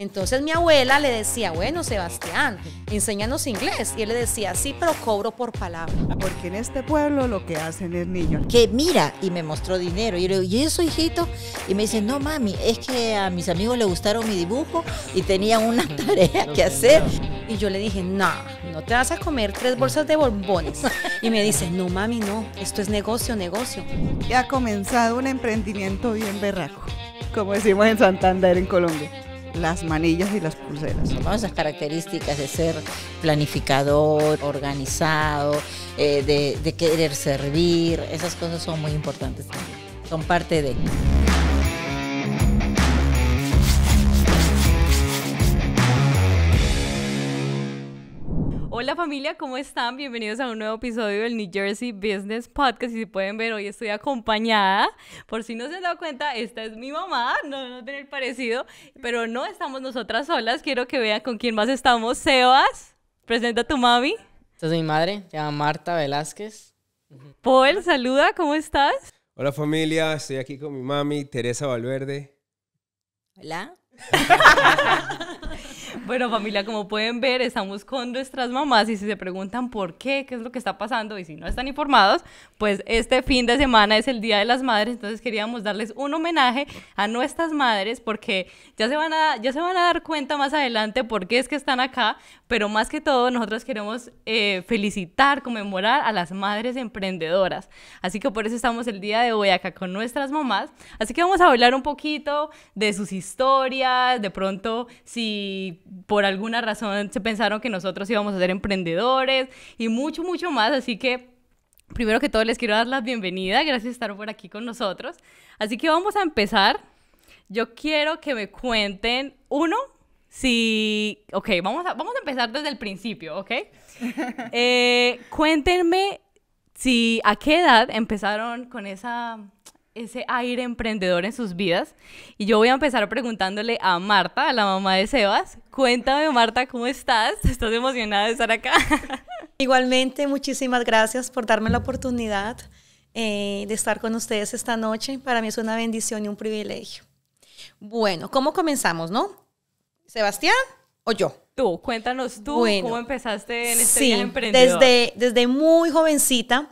Entonces mi abuela le decía, bueno, Sebastián, enséñanos inglés. Y él le decía, sí, pero cobro por palabra. Porque en este pueblo lo que hacen es niños. Que mira, y me mostró dinero. Y yo le digo, ¿y eso, hijito? Y me dice, no, mami, es que a mis amigos le gustaron mi dibujo y tenía una tarea que hacer. Y yo le dije, no, no te vas a comer tres bolsas de bombones. Y me dice, no, mami, no, esto es negocio, negocio. Ya ha comenzado un emprendimiento bien berraco, como decimos en Santander, en Colombia las manillas y las pulseras. Todas Esas características de ser planificador, organizado, eh, de, de querer servir, esas cosas son muy importantes también, son parte de... Hola familia, ¿cómo están? Bienvenidos a un nuevo episodio del New Jersey Business Podcast. Y si pueden ver, hoy estoy acompañada. Por si no se han dado cuenta, esta es mi mamá, no, no tener parecido, pero no estamos nosotras solas. Quiero que vean con quién más estamos. Sebas, presenta a tu mami. Esta es mi madre, se llama Marta Velázquez. Paul, saluda, ¿cómo estás? Hola familia, estoy aquí con mi mami, Teresa Valverde. Hola. Bueno, familia, como pueden ver, estamos con nuestras mamás y si se preguntan por qué, qué es lo que está pasando y si no están informados, pues este fin de semana es el Día de las Madres, entonces queríamos darles un homenaje a nuestras madres porque ya se van a, ya se van a dar cuenta más adelante por qué es que están acá, pero más que todo nosotros queremos eh, felicitar, conmemorar a las madres emprendedoras. Así que por eso estamos el día de hoy acá con nuestras mamás. Así que vamos a hablar un poquito de sus historias, de pronto si por alguna razón se pensaron que nosotros íbamos a ser emprendedores y mucho, mucho más. Así que primero que todo les quiero dar la bienvenida. Gracias por estar por aquí con nosotros. Así que vamos a empezar. Yo quiero que me cuenten, uno, si... Ok, vamos a, vamos a empezar desde el principio, ¿ok? Eh, cuéntenme si a qué edad empezaron con esa ese aire emprendedor en sus vidas. Y yo voy a empezar preguntándole a Marta, a la mamá de Sebas. Cuéntame, Marta, ¿cómo estás? ¿Estás emocionada de estar acá? Igualmente, muchísimas gracias por darme la oportunidad eh, de estar con ustedes esta noche. Para mí es una bendición y un privilegio. Bueno, ¿cómo comenzamos, no? ¿Sebastián o yo? Tú, cuéntanos tú cómo empezaste en este emprendedor. Desde, desde muy jovencita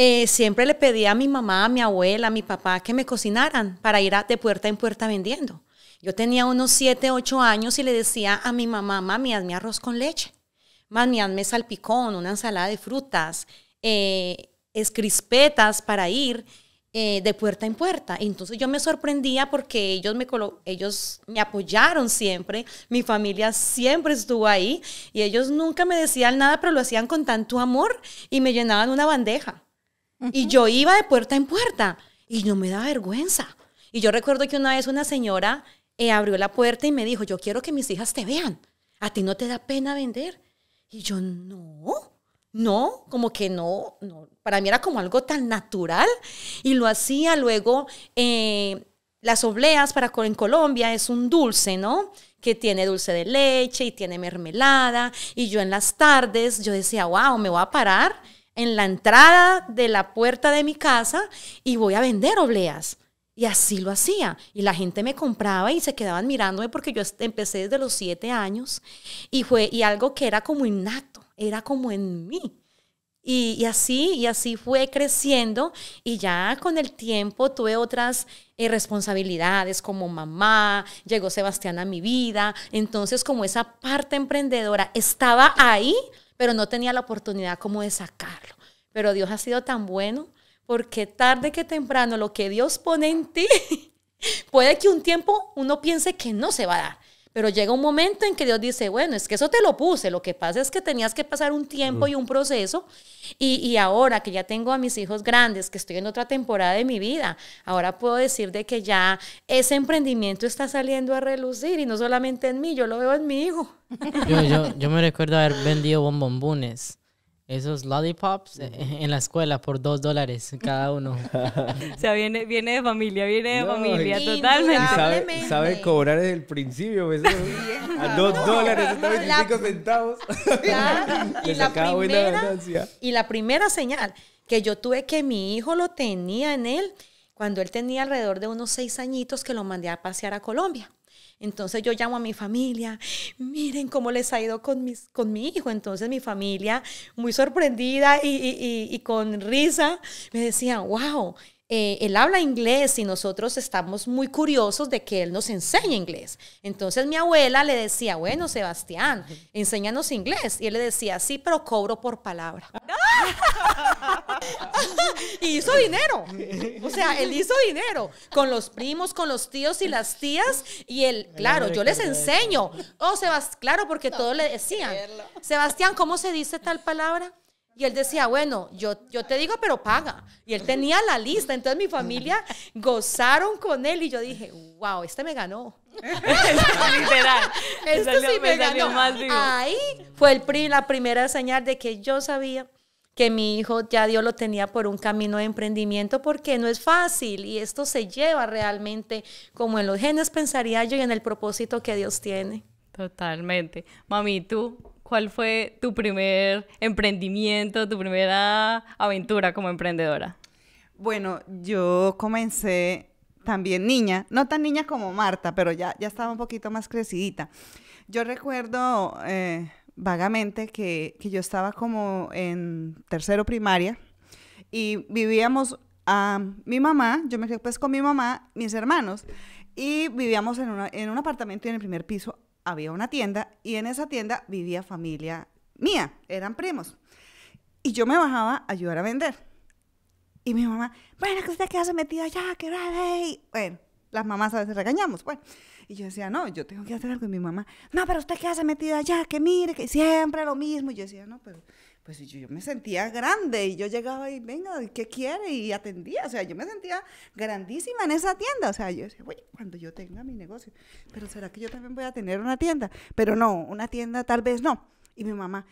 eh, siempre le pedía a mi mamá, a mi abuela, a mi papá que me cocinaran para ir de puerta en puerta vendiendo. Yo tenía unos 7, 8 años y le decía a mi mamá, mami, hazme arroz con leche, mami, hazme salpicón, una ensalada de frutas, eh, escrispetas para ir eh, de puerta en puerta. Entonces yo me sorprendía porque ellos me, ellos me apoyaron siempre, mi familia siempre estuvo ahí y ellos nunca me decían nada, pero lo hacían con tanto amor y me llenaban una bandeja. Y yo iba de puerta en puerta y no me daba vergüenza. Y yo recuerdo que una vez una señora eh, abrió la puerta y me dijo, yo quiero que mis hijas te vean. ¿A ti no te da pena vender? Y yo, no, no, como que no, no. Para mí era como algo tan natural. Y lo hacía luego, eh, las obleas para, en Colombia es un dulce, ¿no? que tiene dulce de leche y tiene mermelada. Y yo en las tardes, yo decía, wow, me voy a parar en la entrada de la puerta de mi casa y voy a vender obleas. Y así lo hacía. Y la gente me compraba y se quedaban mirándome porque yo empecé desde los siete años y fue y algo que era como innato, era como en mí. Y, así, y así fue creciendo y ya con el tiempo tuve otras eh, responsabilidades como mamá, llegó Sebastián a mi vida, entonces como esa parte emprendedora estaba ahí, pero no tenía la oportunidad como de sacarlo. Pero Dios ha sido tan bueno porque tarde que temprano lo que Dios pone en ti, puede que un tiempo uno piense que no se va a dar, pero llega un momento en que Dios dice, bueno, es que eso te lo puse, lo que pasa es que tenías que pasar un tiempo y un proceso y, ahora que ya tengo a mis hijos grandes, que estoy en otra temporada de mi vida, ahora puedo decir de que ya ese emprendimiento está saliendo a relucir y no solamente en mí, yo lo veo en mi hijo. Yo, me recuerdo haber vendido bombombones esos lollipops eh, en la escuela por dos dólares cada uno. o sea, viene, de familia, viene de familia, totalmente. Sabe, cobrar desde el principio, pues, a dos dólares, hasta 25 centavos. y, la primera, y la primera señal que yo tuve que mi hijo lo tenía en él, cuando él tenía alrededor de unos seis añitos que lo mandé a pasear a Colombia. Entonces yo llamo a mi familia, miren cómo les ha ido con, mis, con mi hijo. Entonces mi familia, muy sorprendida y, con risa, me decía, wow, eh, él habla inglés y nosotros estamos muy curiosos de que él nos enseñe inglés. Entonces mi abuela le decía, bueno, Sebastián, enséñanos inglés. Y él le decía, sí, pero cobro por palabra. y hizo dinero. O sea, él hizo dinero con los primos, con los tíos y las tías. Y él, claro, yo les enseño. Oh, Sebastián, claro, porque todos le decían, Sebastián, ¿cómo se dice tal palabra? Y él decía, bueno, yo, yo te digo, pero paga. Y él tenía la lista, entonces mi familia gozaron con él y yo dije, wow, este me ganó. Literal. Este sí me, ganó. Más Ahí fue el, la primera señal de que yo sabía que mi hijo ya Dios lo tenía por un camino de emprendimiento porque no es fácil y esto se lleva realmente como en los genes pensaría yo y en el propósito que Dios tiene. Totalmente. Mami, ¿tú ¿Cuál fue tu primer emprendimiento, tu primera aventura como emprendedora? Bueno, yo comencé también niña, no tan niña como Marta, pero ya, ya estaba un poquito más crecidita. Yo recuerdo eh, vagamente que, yo estaba como en tercero primaria y vivíamos a mi mamá, yo me quedé pues con mi mamá, mis hermanos, y vivíamos en, en, un apartamento y en el primer piso había una tienda y en esa tienda vivía familia mía, eran primos. Y yo me bajaba a ayudar a vender. Y mi mamá, bueno, que usted qué hace metida allá, que vale. Bueno, las mamás a veces regañamos, bueno. Pues. Y yo decía, no, yo tengo que hacer algo. Y mi mamá, no, pero usted qué hace metida allá, que mire, que siempre lo mismo. Y yo decía, no, pero pues yo, me sentía grande y yo llegaba y venga, ¿qué quiere? Y atendía, o sea, yo me sentía grandísima en esa tienda, o sea, yo decía, oye, cuando yo tenga mi negocio, pero ¿será que yo también voy a tener una tienda? Pero no, una tienda tal vez no. Y mi mamá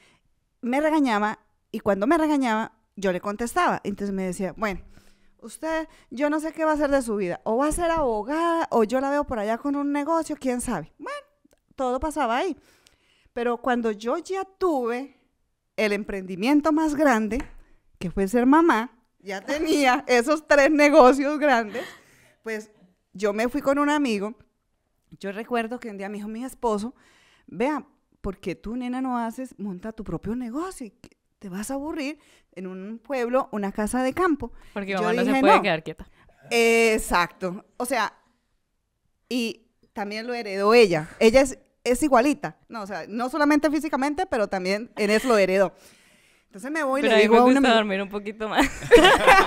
me regañaba y cuando me regañaba, yo le contestaba. Entonces me decía, bueno, usted, yo no sé qué va a hacer de su vida, o va a ser abogada, o yo la veo por allá con un negocio, quién sabe. Bueno, todo pasaba ahí. Pero cuando yo ya tuve el emprendimiento más grande, que fue ser mamá, ya tenía esos tres negocios grandes, pues yo me fui con un amigo. Yo recuerdo que un día me dijo mi esposo, vea, ¿por qué tú, nena, no haces, monta tu propio negocio? Te vas a aburrir en un pueblo, una casa de campo. Porque mamá no se puede quedar quieta. Exacto. O sea, y también lo heredó ella. Ella es es igualita. No, o sea, no solamente físicamente, pero también en eso lo heredó. Entonces me voy y digo a una... dormir un poquito más.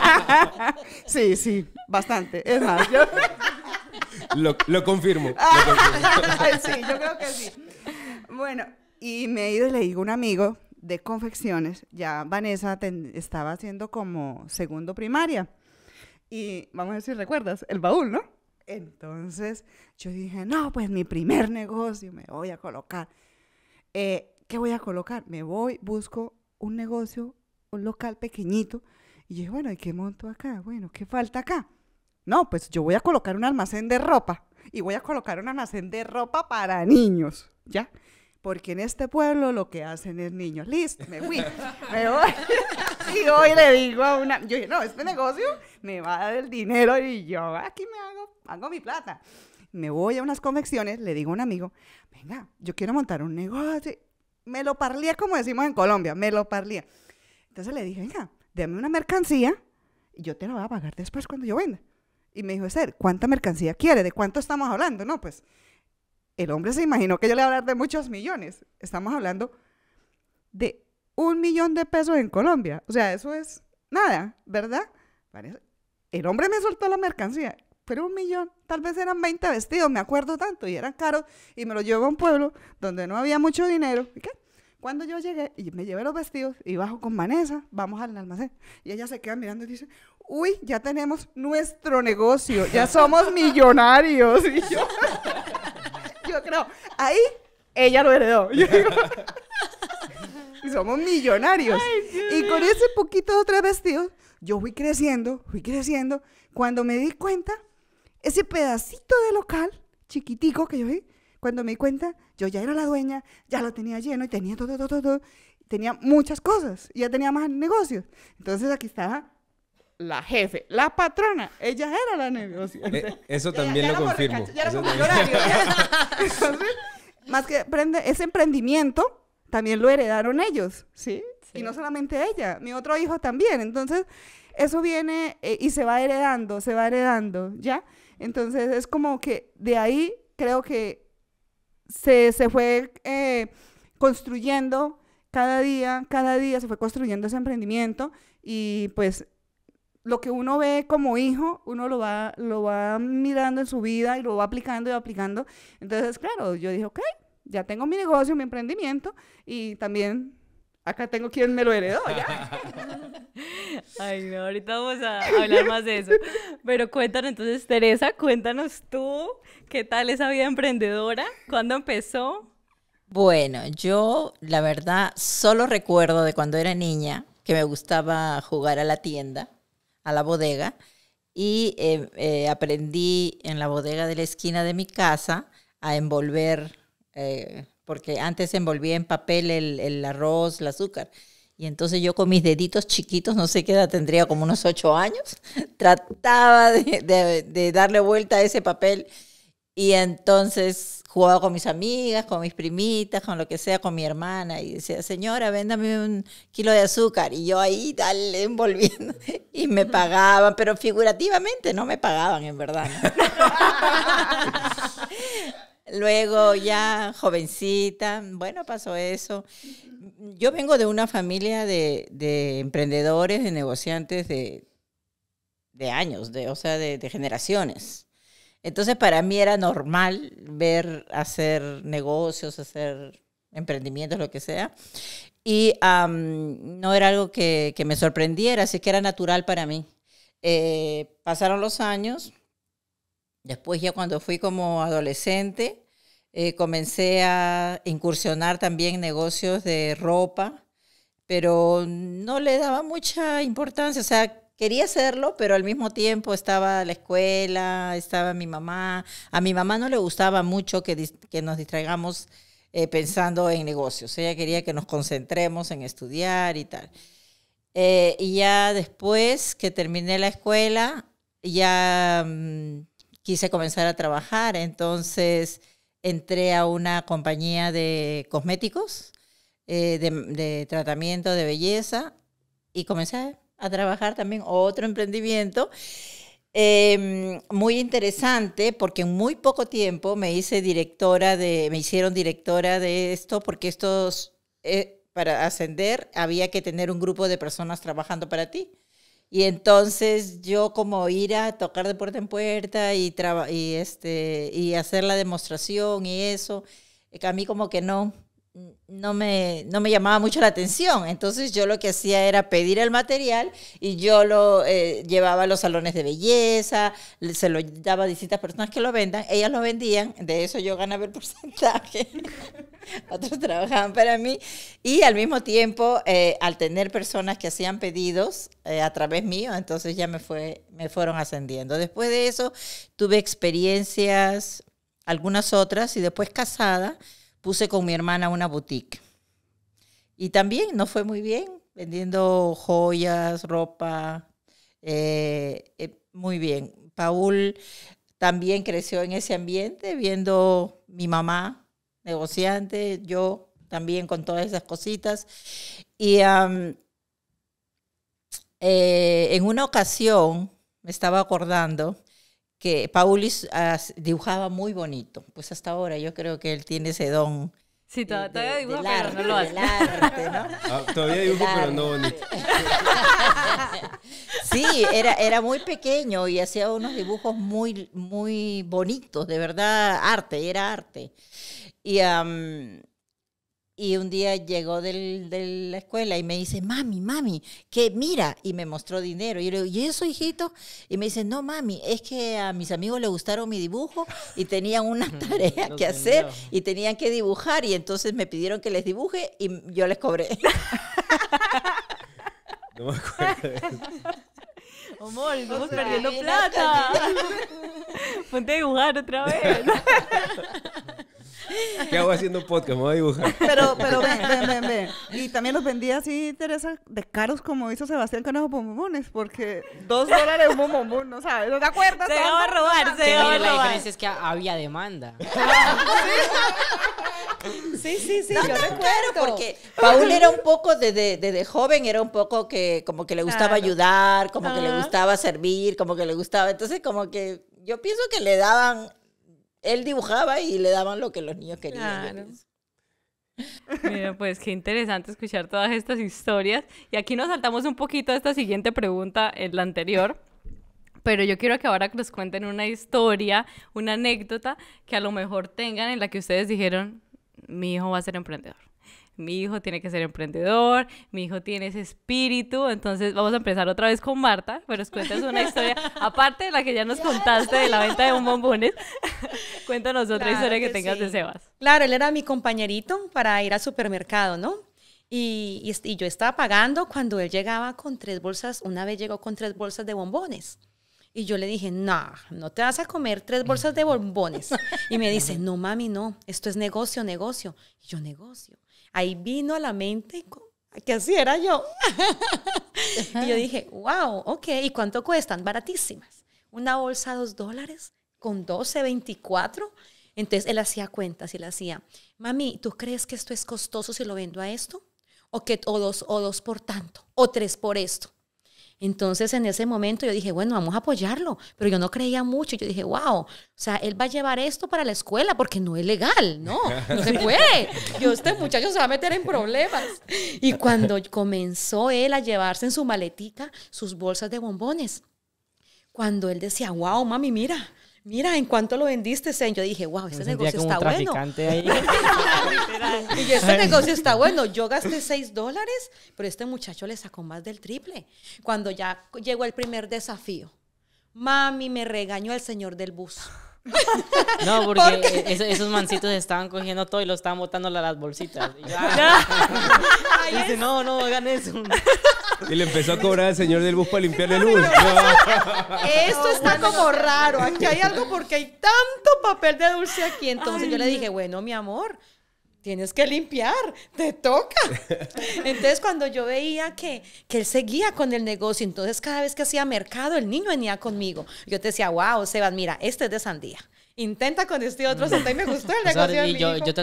sí, sí, bastante. Es más, lo, lo, confirmo. Ah, sí, yo creo que sí. Bueno, y me he ido y le digo a un amigo de confecciones, ya Vanessa estaba haciendo como segundo primaria. Y vamos a decir, recuerdas, el baúl, ¿no? Entonces yo dije, no, pues mi primer negocio me voy a colocar. Eh, ¿Qué voy a colocar? Me voy, busco un negocio, un local pequeñito. Y dije, bueno, ¿y qué monto acá? Bueno, ¿qué falta acá? No, pues yo voy a colocar un almacén de ropa. Y voy a colocar un almacén de ropa para niños, ¿ya? Porque en este pueblo lo que hacen es niños. Listo, me fui, me voy. y hoy le digo a una, yo dije, no, este negocio me va a dar el dinero y yo aquí me hago, hago mi plata. Me voy a unas convenciones, le digo a un amigo, venga, yo quiero montar un negocio. Me lo parlía, como decimos en Colombia, me lo parlía. Entonces le dije, venga, dame una mercancía y yo te la voy a pagar después cuando yo venda. Y me dijo, ser ¿cuánta mercancía quiere? ¿De cuánto estamos hablando? No, pues el hombre se imaginó que yo le iba a hablar de muchos millones. Estamos hablando de un millón de pesos en Colombia. O sea, eso es nada, ¿verdad? El hombre me soltó la mercancía, pero un millón, tal vez eran 20 vestidos, me acuerdo tanto, y eran caros, y me lo llevo a un pueblo donde no había mucho dinero. ¿Y qué? Cuando yo llegué y me llevé los vestidos y bajo con Vanessa, vamos al almacén. Y ella se queda mirando y dice, uy, ya tenemos nuestro negocio, ya somos millonarios. Y yo, yo creo, ahí ella lo heredó. Yo digo, somos millonarios. y con ese poquito de tres vestidos, yo fui creciendo, fui creciendo. Cuando me di cuenta, ese pedacito de local chiquitico que yo vi, cuando me di cuenta, yo ya era la dueña, ya lo tenía lleno y tenía todo, todo, todo, Tenía muchas cosas, y ya tenía más negocios. Entonces aquí estaba la jefe, la patrona, ella era la negocia. Eh, eso también lo confirmo. más que ese emprendimiento, también lo heredaron ellos, ¿sí? Y no solamente ella, mi otro hijo también. Entonces, eso viene eh, y se va heredando, se va heredando, ¿ya? Entonces, es como que de ahí creo que se, se fue eh, construyendo cada día, cada día se fue construyendo ese emprendimiento y pues lo que uno ve como hijo, uno lo va, lo va mirando en su vida y lo va aplicando y aplicando. Entonces, claro, yo dije, ok, ya tengo mi negocio, mi emprendimiento y también acá tengo quien me lo heredó. Ay, no, ahorita vamos a hablar más de eso. Pero cuéntanos entonces, Teresa, cuéntanos tú, ¿qué tal esa vida emprendedora? ¿Cuándo empezó? Bueno, yo la verdad solo recuerdo de cuando era niña que me gustaba jugar a la tienda, a la bodega, y eh, eh, aprendí en la bodega de la esquina de mi casa a envolver eh, porque antes envolvía en papel el, el arroz, el azúcar. Y entonces yo con mis deditos chiquitos, no sé qué edad tendría, como unos ocho años, trataba de, de, darle vuelta a ese papel. Y entonces jugaba con mis amigas, con mis primitas, con lo que sea, con mi hermana. Y decía, señora, véndame un kilo de azúcar. Y yo ahí, dale, envolviendo. Y me pagaban, pero figurativamente no me pagaban, en verdad. Luego ya jovencita, bueno, pasó eso. Yo vengo de una familia de, emprendedores, de negociantes de, años, de, o sea, de, generaciones. Entonces para mí era normal ver hacer negocios, hacer emprendimientos, lo que sea. Y no era algo que, me sorprendiera, así que era natural para mí. Eh, pasaron los años, Después ya cuando fui como adolescente, eh, comencé a incursionar también en negocios de ropa, pero no le daba mucha importancia, o sea, quería hacerlo, pero al mismo tiempo estaba la escuela, estaba mi mamá. A mi mamá no le gustaba mucho que, que nos distraigamos eh, pensando en negocios. Ella quería que nos concentremos en estudiar y tal. Eh, y ya después que terminé la escuela, ya mm, quise comenzar a trabajar, entonces entré a una compañía de cosméticos, eh, de, tratamiento de belleza y comencé a trabajar también otro emprendimiento. Em, muy interesante porque en muy poco tiempo me hice directora de, me hicieron directora de esto porque estos, eh, para ascender había que tener un grupo de personas trabajando para ti. Y entonces yo como ir a tocar de puerta en puerta y, traba, y, este, y hacer la demostración y eso, eh, a mí como que no, no me, no me llamaba mucho la atención. Entonces yo lo que hacía era pedir el material y yo lo eh, llevaba a los salones de belleza, se lo daba a distintas personas que lo vendan, ellas lo vendían, de eso yo ganaba el porcentaje. Otros trabajaban para mí y al mismo tiempo, eh, al tener personas que hacían pedidos eh, a través mío, entonces ya me, fue, me fueron ascendiendo. Después de eso tuve experiencias, algunas otras, y después casada puse con mi hermana una boutique. Y también no fue muy bien, vendiendo joyas, ropa, eh, eh, muy bien. Paul también creció en ese ambiente, viendo mi mamá, negociante, yo también con todas esas cositas. Y eh, en una ocasión, me estaba acordando, que Paulis ah, dibujaba muy bonito. Pues hasta ahora yo creo que él tiene ese don. Sí, todavía dibuja, pero no lo ah, todavía dibujo, pero no bonito. Sí, era, era muy pequeño y hacía unos dibujos muy, muy bonitos, de verdad, arte, era arte. Y y un día llegó de la escuela y me dice, mami, mami, que mira, y me mostró dinero. Y yo le digo, ¿y eso, hijito? Y me dice, no, mami, es que a mis amigos les gustaron mi dibujo y tenían una tarea que hacer y tenían que dibujar. Y entonces me pidieron que les dibuje y yo les cobré. no me acuerdo. estamos perdiendo plata. Ponte a dibujar otra vez. ¿Qué hago haciendo un podcast? Me voy a dibujar. Pero, pero ven, ven, ven, Y también los vendía así, Teresa, de caros, como hizo Sebastián con esos porque dos dólares un bombón, o sabes? ¿No te acuerdas? Se iba a robar, se iba a robar. La diferencia es que había demanda. Sí, sí, sí, no, yo no, recuerdo. porque Paul era un poco, desde, joven, era un poco que como que le gustaba ayudar, como que le gustaba servir, como que le gustaba, entonces como que yo pienso que le daban él dibujaba y le daban lo que los niños querían. Mira, pues qué interesante escuchar todas estas historias. Y aquí nos saltamos un poquito a esta siguiente pregunta, en la anterior. Pero yo quiero que ahora nos cuenten una historia, una anécdota que a lo mejor tengan en la que ustedes dijeron, mi hijo va a ser emprendedor mi hijo tiene que ser emprendedor, mi hijo tiene ese espíritu, entonces vamos a empezar otra vez con Marta, pero cuéntanos una historia, aparte de la que ya nos contaste de la venta de bombones, cuéntanos otra historia que, tengas de Sebas. Claro, él era mi compañerito para ir al supermercado, ¿no? y, y yo estaba pagando cuando él llegaba con tres bolsas, una vez llegó con tres bolsas de bombones. Y yo le dije, no, no te vas a comer tres bolsas de bombones. Y me dice, no mami, no, esto es negocio, negocio. Y yo, negocio. Ahí vino a la mente que así era yo. y yo dije, wow, ok, ¿y cuánto cuestan? Baratísimas. Una bolsa, dos dólares, con 12, 24. Entonces él hacía cuentas y le hacía, mami, ¿tú crees que esto es costoso si lo vendo a esto? O, que, o, dos, o dos por tanto, o tres por esto. Entonces en ese momento yo dije, bueno, vamos a apoyarlo, pero yo no creía mucho, yo dije, wow, o sea, él va a llevar esto para la escuela porque no es legal, no, no se puede. Yo, este muchacho se va a meter en problemas. Y cuando comenzó él a llevarse en su maletica sus bolsas de bombones, cuando él decía, wow, mami, mira, mira, ¿en cuánto lo vendiste? señor, Yo dije, wow, este negocio está bueno. y yo, este negocio está bueno. Yo gasté 6 dólares, pero este muchacho le sacó más del triple. Cuando ya llegó el primer desafío. Mami, me regañó el señor del bus. No, porque esos, mancitos estaban cogiendo todo y lo estaban botando a las bolsitas. Y ah". dice, no, no, hagan eso. Y le empezó a cobrar al señor del bus para limpiarle el Esto está como raro. Aquí hay algo porque hay tanto papel de dulce aquí. Entonces yo le dije, bueno, mi amor, tienes que limpiar, te toca. Entonces cuando yo veía que, que él seguía con el negocio, entonces cada vez que hacía mercado, el niño venía conmigo. Yo te decía, wow, Sebas, mira, este es de sandía. Intenta con este otro mm. sandía me gustó el negocio. y yo, Yo,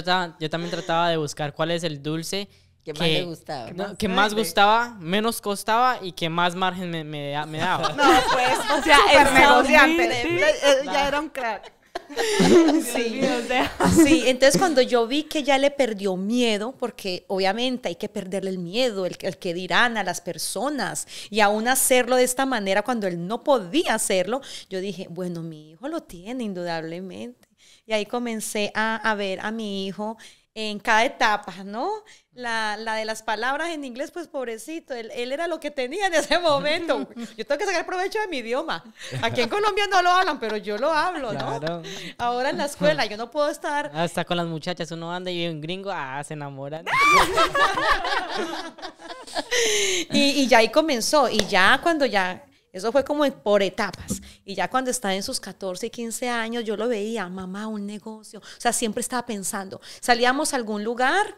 también trataba de buscar cuál es el dulce que más le gustaba. Que más, gustaba, menos costaba y que más margen me, daba. No, pues, o sea, negociante. Ya era un crack. Sí. entonces cuando yo vi que ya le perdió miedo, porque obviamente hay que perderle el miedo, el, que dirán a las personas, y aún hacerlo de esta manera cuando él no podía hacerlo, yo dije, bueno, mi hijo lo tiene indudablemente. Y ahí comencé a, a ver a mi hijo en cada etapa, ¿no? La, de las palabras en inglés, pues pobrecito, él, era lo que tenía en ese momento. Yo tengo que sacar provecho de mi idioma. Aquí en Colombia no lo hablan, pero yo lo hablo, ¿no? Ahora en la escuela yo no puedo estar... Hasta con las muchachas uno anda y un gringo, ah, se enamoran. y, y ya ahí comenzó, y ya cuando ya eso fue como por etapas. Y ya cuando estaba en sus 14 y 15 años, yo lo veía, mamá, un negocio. O sea, siempre estaba pensando. Salíamos a algún lugar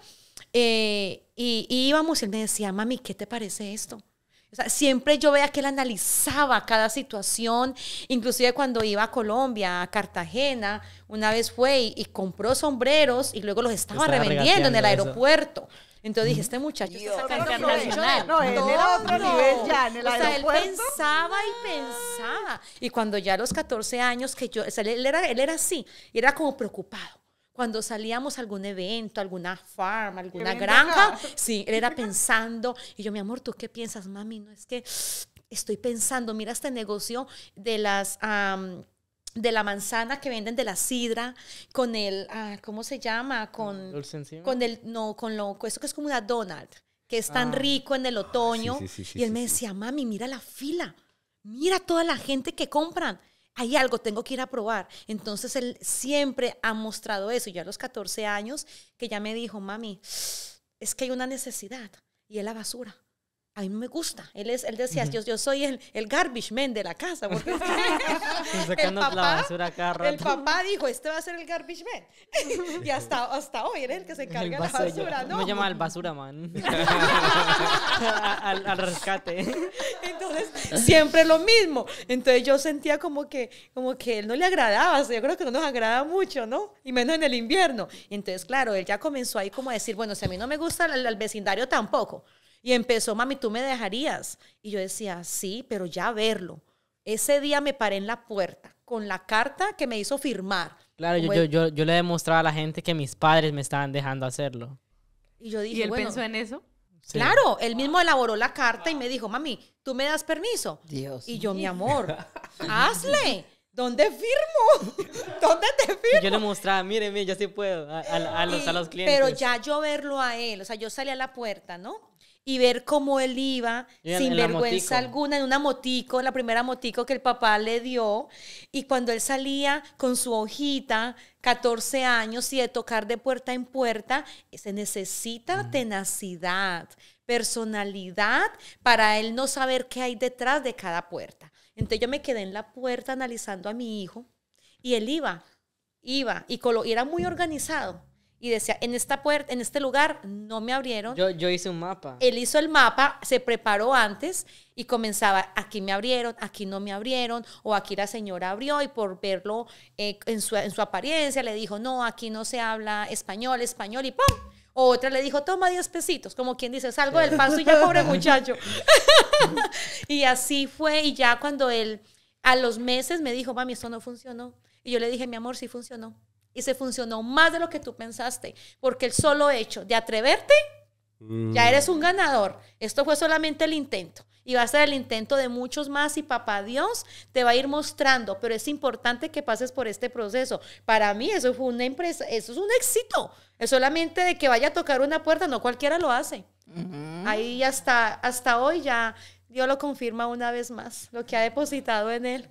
eh, y, y, él me decía, mami, ¿qué te parece esto? O sea, siempre yo veía que él analizaba cada situación, inclusive cuando iba a Colombia, a Cartagena, una vez fue y, compró sombreros y luego los estaba, revendiendo en el aeropuerto. Entonces dije, este muchacho está sacando no, No, él era otro nivel ya en el o sea, él pensaba y pensaba. Y cuando ya a los 14 años que yo, él era, él era así, era como preocupado cuando salíamos a algún evento, alguna farm, alguna granja, sí, él era pensando, y yo, mi amor, ¿tú qué piensas, mami? No es que estoy pensando, mira este negocio de las de la manzana que venden de la sidra con el ah, cómo se llama con con el no con lo esto que es como una donut que es tan ah. rico en el ah, otoño y él me decía mami mira la fila mira toda la gente que compran hay algo, tengo que ir a probar. Entonces él siempre ha mostrado eso. Yo a los 14 años, que ya me dijo, mami, es que hay una necesidad y es la basura a mí me gusta. Él, es, él decía, yo, yo soy el, el garbage man de la casa. el, papá, la basura el dijo, este va a ser el garbage man. y hasta, hoy era el que se carga la basura. no, me llama al basura man. al, rescate. Entonces, siempre lo mismo. Entonces yo sentía como que, como que él no le agradaba. yo creo que no nos agrada mucho, ¿no? Y menos en el invierno. entonces, claro, él ya comenzó ahí como a decir, bueno, si a mí no me gusta el vecindario tampoco. Y empezó, mami, ¿tú me dejarías? Y yo decía, sí, pero ya verlo. Ese día me paré en la puerta con la carta que me hizo firmar. Claro, yo, yo, yo, yo, le demostraba a la gente que mis padres me estaban dejando hacerlo. Y yo dije, ¿Y él pensó en eso? Claro, él mismo elaboró la carta y me dijo, mami, ¿tú me das permiso? Dios. Y yo, mi amor, hazle. ¿Dónde firmo? ¿Dónde te firmo? Yo le mostraba, mire, mire, yo sí puedo, a, los, a los clientes. Pero ya yo verlo a él, o sea, yo salí a la puerta, ¿no? y ver cómo él iba sin vergüenza alguna en una motico, la primera motico que el papá le dio. Y cuando él salía con su hojita, 14 años, y de tocar de puerta en puerta, se necesita tenacidad, personalidad para él no saber qué hay detrás de cada puerta. Entonces yo me quedé en la puerta analizando a mi hijo y él iba, iba y era muy organizado y decía, en esta puerta, en este lugar no me abrieron. Yo, yo hice un mapa. Él hizo el mapa, se preparó antes y comenzaba, aquí me abrieron, aquí no me abrieron, o aquí la señora abrió y por verlo eh, en, su, en su apariencia le dijo, no, aquí no se habla español, español y ¡pum! O otra le dijo, toma diez pesitos, como quien dice, salgo del paso y ya pobre muchacho. y así fue, y ya cuando él a los meses me dijo, mami, esto no funcionó. Y yo le dije, mi amor, sí funcionó y se funcionó más de lo que tú pensaste, porque el solo hecho de atreverte, ya mm. eres un ganador. Esto fue solamente el intento y va a ser el intento de muchos más y papá Dios te va a ir mostrando, pero es importante que pases por este proceso. Para mí eso fue una empresa, eso es un éxito. Es solamente de que vaya a tocar una puerta, no cualquiera lo hace. Ahí hasta, hasta hoy ya Dios lo confirma una vez más, lo que ha depositado en él.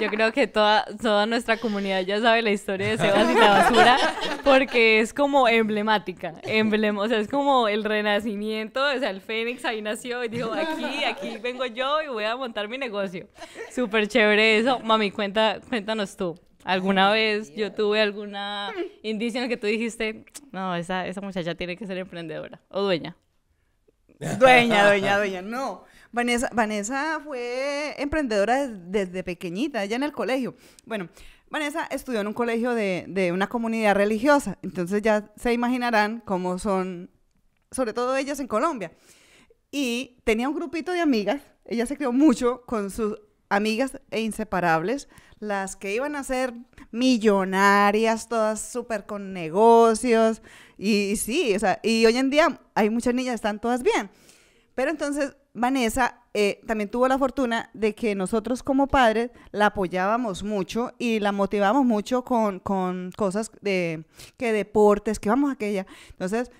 Yo creo que toda, toda nuestra comunidad ya sabe la historia de Sebas y la basura porque es como emblemática. o sea, es como el renacimiento. O sea, el Fénix ahí nació y dijo: aquí, aquí vengo yo y voy a montar mi negocio. Súper chévere eso. Mami, cuenta, cuéntanos tú. ¿Alguna vez yo tuve alguna indicio que tú dijiste, no, esa muchacha tiene que ser emprendedora o dueña? Dueña, dueña, dueña, no. Vanessa, fue emprendedora desde, pequeñita, ya en el colegio. Bueno, Vanessa estudió en un colegio de, una comunidad religiosa, entonces ya se imaginarán cómo son, sobre todo ellas en Colombia. Y tenía un grupito de amigas, ella se crió mucho con sus amigas e inseparables, las que iban a ser millonarias, todas súper con negocios, y, y, sí, o sea, y hoy en día hay muchas niñas, están todas bien. Pero entonces Vanessa eh, también tuvo la fortuna de que nosotros como padres la apoyábamos mucho y la motivábamos mucho con, cosas de que deportes, que vamos a aquella. Entonces,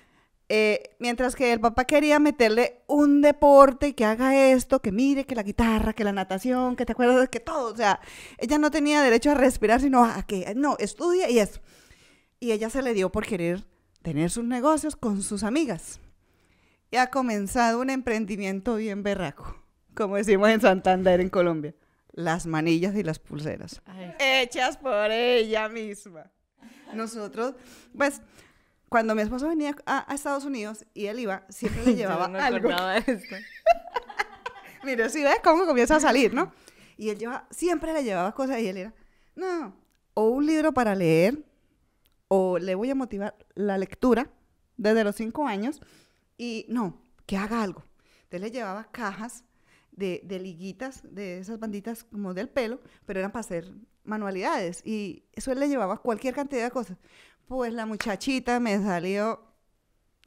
eh, mientras que el papá quería meterle un deporte, y que haga esto, que mire, que la guitarra, que la natación, que te acuerdas, que todo. O sea, ella no tenía derecho a respirar, sino a que, no, estudia y eso. Y ella se le dio por querer tener sus negocios con sus amigas y ha comenzado un emprendimiento bien berraco, como decimos en Santander, en Colombia. Las manillas y las pulseras. Hechas por ella misma. Nosotros, pues, cuando mi esposo venía a, Estados Unidos y él iba, siempre le llevaba algo. Mira, si ves cómo comienza a salir, ¿no? Y él lleva, siempre le llevaba cosas y él era, no, o un libro para leer, o le voy a motivar la lectura desde los cinco años, y no, que haga algo. Entonces le llevaba cajas de, liguitas, de esas banditas como del pelo, pero eran para hacer manualidades. Y eso le llevaba cualquier cantidad de cosas. Pues la muchachita me salió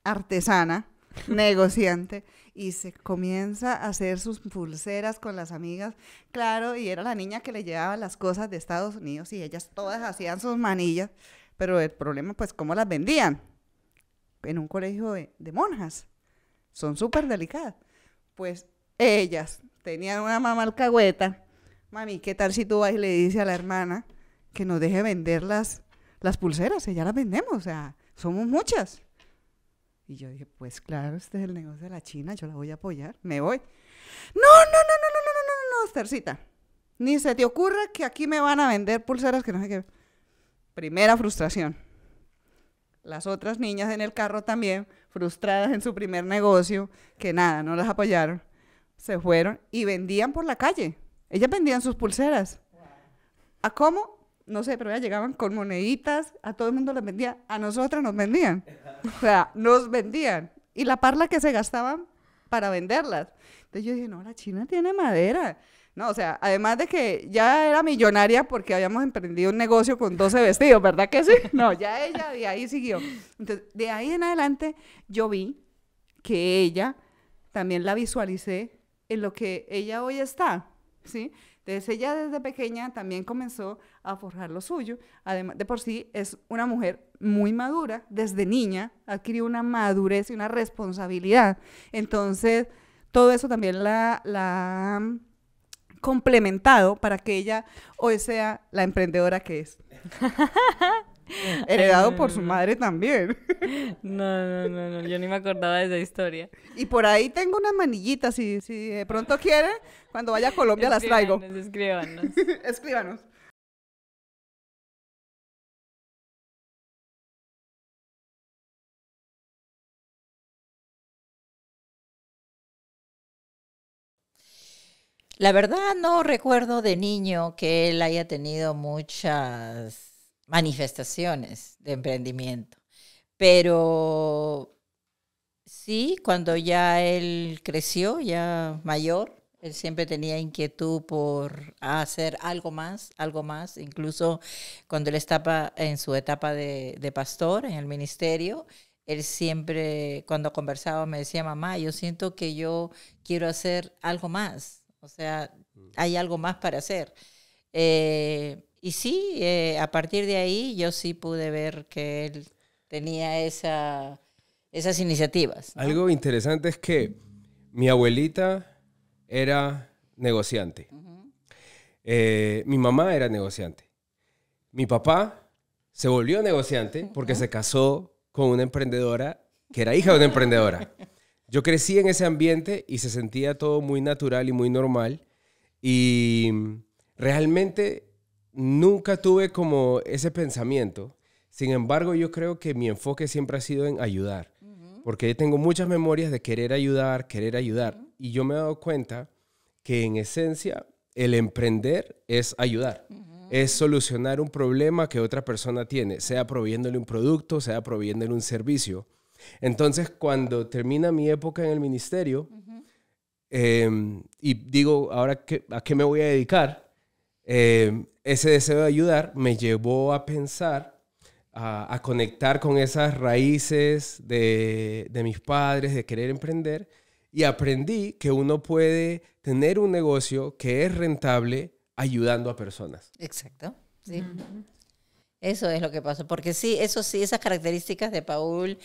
artesana, negociante, y se comienza a hacer sus pulseras con las amigas. Claro, y era la niña que le llevaba las cosas de Estados Unidos y ellas todas hacían sus manillas. Pero el problema, pues, cómo las vendían en un colegio de, de monjas. Son súper delicadas. Pues ellas tenían una mamá alcahueta. Mami, ¿qué tal si tú vas y le dices a la hermana que nos deje vender las, las pulseras? Ella las vendemos, o sea, somos muchas. Y yo dije, pues claro, este es el negocio de la China, yo la voy a apoyar, me voy. No, no, no, no, no, no, no, no, no, Tercita. Ni se te ocurra que aquí me van a vender pulseras que no sé qué. Primera frustración las otras niñas en el carro también, frustradas en su primer negocio, que nada, no las apoyaron, se fueron y vendían por la calle. Ellas vendían sus pulseras. ¿A cómo? No sé, pero ya llegaban con moneditas, a todo el mundo las vendía, a nosotras nos vendían. O sea, nos vendían. Y la parla que se gastaban para venderlas. Entonces yo dije, no, la China tiene madera. No, o sea, además de que ya era millonaria porque habíamos emprendido un negocio con 12 vestidos, ¿verdad que sí? No, ya ella de ahí siguió. Entonces, de ahí en adelante yo vi que ella, también la visualicé en lo que ella hoy está, ¿sí? Entonces ella desde pequeña también comenzó a forjar lo suyo. Además, de por sí es una mujer muy madura, desde niña adquirió una madurez y una responsabilidad. Entonces, todo eso también la, la complementado para que ella hoy sea la emprendedora que es. Heredado por su mm. madre también. No, no, no, no, yo ni me acordaba de esa historia. Y por ahí tengo unas manillitas, si, si de pronto quiere, cuando vaya a Colombia las traigo. Escríbanos. escríbanos. La verdad no recuerdo de niño que él haya tenido muchas manifestaciones de emprendimiento, pero sí, cuando ya él creció, ya mayor, él siempre tenía inquietud por hacer algo más, algo más, incluso cuando él estaba en su etapa de, pastor en el ministerio, él siempre, cuando conversaba, me decía, mamá, yo siento que yo quiero hacer algo más o sea, mm. hay algo más para hacer. Eh, y sí, eh, a partir de ahí yo sí pude ver que él tenía esas iniciativas. Algo interesante es que mi abuelita era negociante. Eh, mi mamá era negociante. Mi papá se volvió negociante porque se casó con una emprendedora que era hija de una emprendedora yo crecí en ese ambiente y se sentía todo muy natural y muy normal. Y realmente nunca tuve como ese pensamiento. Sin embargo, yo creo que mi enfoque siempre ha sido en ayudar. Porque tengo muchas memorias de querer ayudar, querer ayudar. Y yo me he dado cuenta que en esencia el emprender es ayudar. Es solucionar un problema que otra persona tiene, sea proveyéndole un producto, sea proveyéndole un servicio. Entonces, cuando termina mi época en el ministerio em, y digo, ahora a qué me voy a dedicar, em, ese deseo de ayudar me llevó a pensar, a, conectar con esas raíces de, mis padres, de querer emprender, y aprendí que uno puede tener un negocio que es rentable ayudando a personas. Exacto. Eso es lo que pasó, porque sí, eso sí, esas características de Paul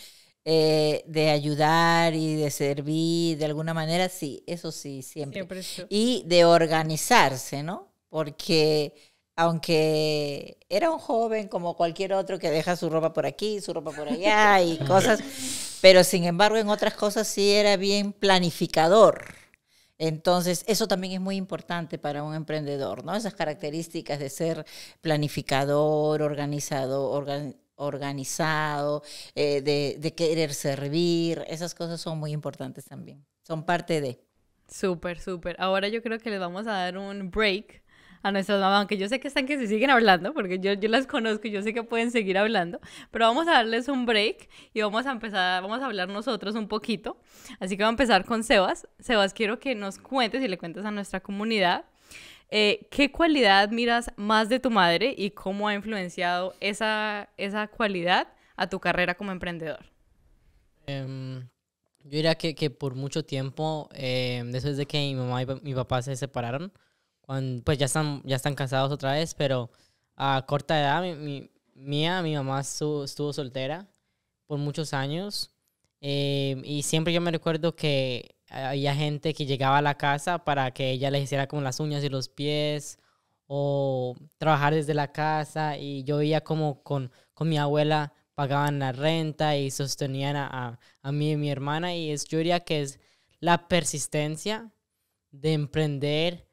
eh, de ayudar y de servir de alguna manera, sí, eso sí, siempre. Y de organizarse, ¿no? Porque aunque era un joven como cualquier otro que deja su ropa por aquí, su ropa por allá y cosas, pero sin embargo en otras cosas sí era bien planificador. Entonces, eso también es muy importante para un emprendedor, ¿no? Esas características de ser planificador, organizador, organizado, eh, de, querer servir. Esas cosas son muy importantes también. Son parte de. Súper, súper. Ahora yo creo que les vamos a dar un break a nuestras mamás, aunque yo sé que están que se siguen hablando, porque yo, yo las conozco y yo sé que pueden seguir hablando, pero vamos a darles un break y vamos a empezar, vamos a hablar nosotros un poquito. Así que vamos a empezar con Sebas. Sebas, quiero que nos cuentes y le cuentes a nuestra comunidad eh, ¿Qué cualidad miras más de tu madre y cómo ha influenciado esa, esa cualidad a tu carrera como emprendedor? Em, yo diría que, que, por mucho tiempo, eh, después de que mi mamá y mi papá se separaron, cuando, pues ya están, ya están casados otra vez, pero a corta edad, mi, mi mía, mi mamá estuvo, soltera por muchos años. Em, y siempre yo me recuerdo que había gente que llegaba a la casa para que ella le hiciera como las uñas y los pies o trabajar desde la casa y yo veía como con, mi abuela pagaban la renta y sostenían a, a, mí y mi hermana y es, yo diría que es la persistencia de emprender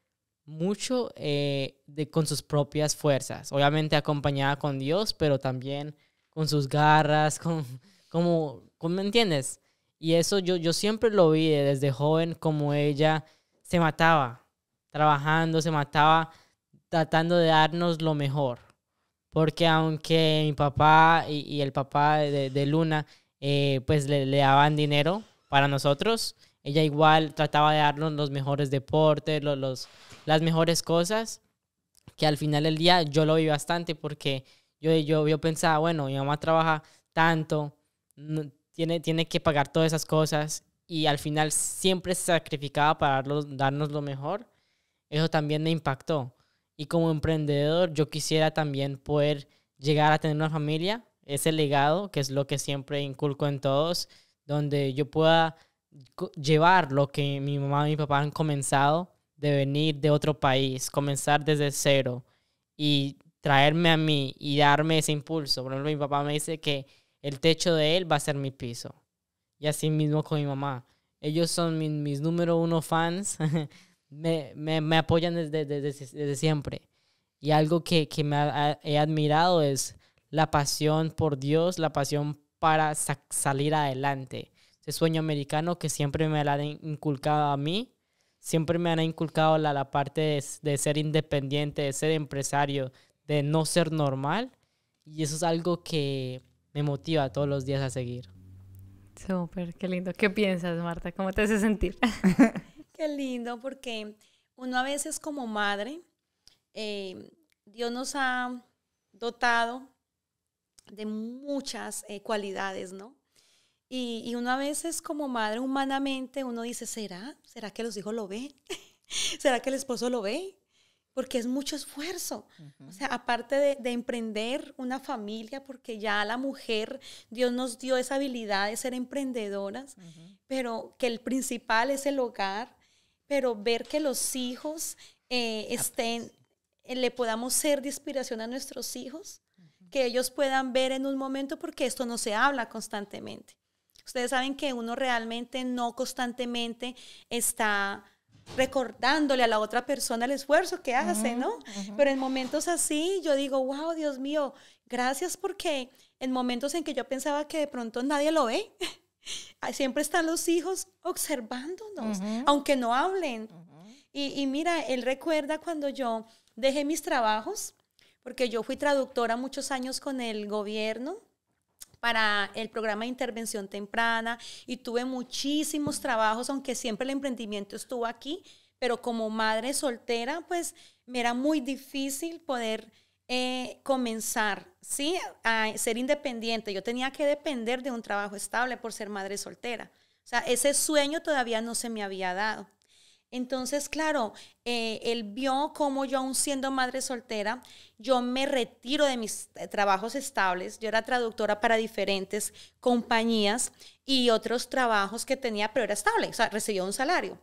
mucho eh, de, con sus propias fuerzas, obviamente acompañada con Dios, pero también con sus garras, con, como, con, ¿me entiendes? Y eso yo, yo siempre lo vi eh, desde joven, como ella se mataba, trabajando, se mataba tratando de darnos lo mejor. Porque aunque mi papá y, el papá de, Luna eh, pues le, daban dinero para nosotros, ella igual trataba de darnos los mejores deportes, las mejores cosas, que al final del día yo lo vi bastante porque yo, yo, yo pensaba, bueno, mi mamá trabaja tanto, tiene, que pagar todas esas cosas y al final siempre se sacrificaba para darnos lo mejor, eso también me impactó. Y como emprendedor, yo quisiera también poder llegar a tener una familia, ese legado, que es lo que siempre inculco en todos, donde yo pueda llevar lo que mi mamá y mi papá han comenzado de venir de otro país, comenzar desde cero y traerme a mí y darme ese impulso. Por ejemplo, mi papá me dice que el techo de él va a ser mi piso. Y así mismo con mi mamá. Ellos son mis, número uno fans. me, me, apoyan desde, desde, siempre. Y algo que, me he admirado es la pasión por Dios, la pasión para salir adelante. Ese sueño americano que siempre me han inculcado a mí, siempre me han inculcado la, la parte de ser independiente, de ser empresario, de no ser normal. Y eso es algo que, me motiva todos los días a seguir. Súper, qué lindo. ¿Qué piensas, Marta? ¿Cómo te hace sentir? qué lindo, porque uno a veces como madre, eh, Dios nos ha dotado de muchas eh, cualidades, ¿no? Y, y, uno a veces como madre humanamente, uno dice, ¿será? ¿Será que los hijos lo ven? ¿Será que el esposo lo ve? porque es mucho esfuerzo. O sea, aparte de, emprender una familia, porque ya la mujer, Dios nos dio esa habilidad de ser emprendedoras, pero que el principal es el hogar, pero ver que los hijos eh, estén, eh, le podamos ser de inspiración a nuestros hijos, que ellos puedan ver en un momento, porque esto no se habla constantemente. Ustedes saben que uno realmente no constantemente está recordándole a la otra persona el esfuerzo que hace, ¿no? Pero en momentos así yo digo, wow, Dios mío, gracias porque en momentos en que yo pensaba que de pronto nadie lo ve, siempre están los hijos observándonos, aunque no hablen. y, y, mira, él recuerda cuando yo dejé mis trabajos, porque yo fui traductora muchos años con el gobierno para el programa de intervención temprana y tuve muchísimos trabajos, aunque siempre el emprendimiento estuvo aquí, pero como madre soltera, pues me era muy difícil poder eh, comenzar, ¿sí? A ser independiente. Yo tenía que depender de un trabajo estable por ser madre soltera. O sea, ese sueño todavía no se me había dado. Entonces, claro, eh, él vio cómo yo, aún siendo madre soltera, yo me retiro de mis eh, trabajos estables. Yo era traductora para diferentes compañías y otros trabajos que tenía, pero era estable, o sea, recibía un salario.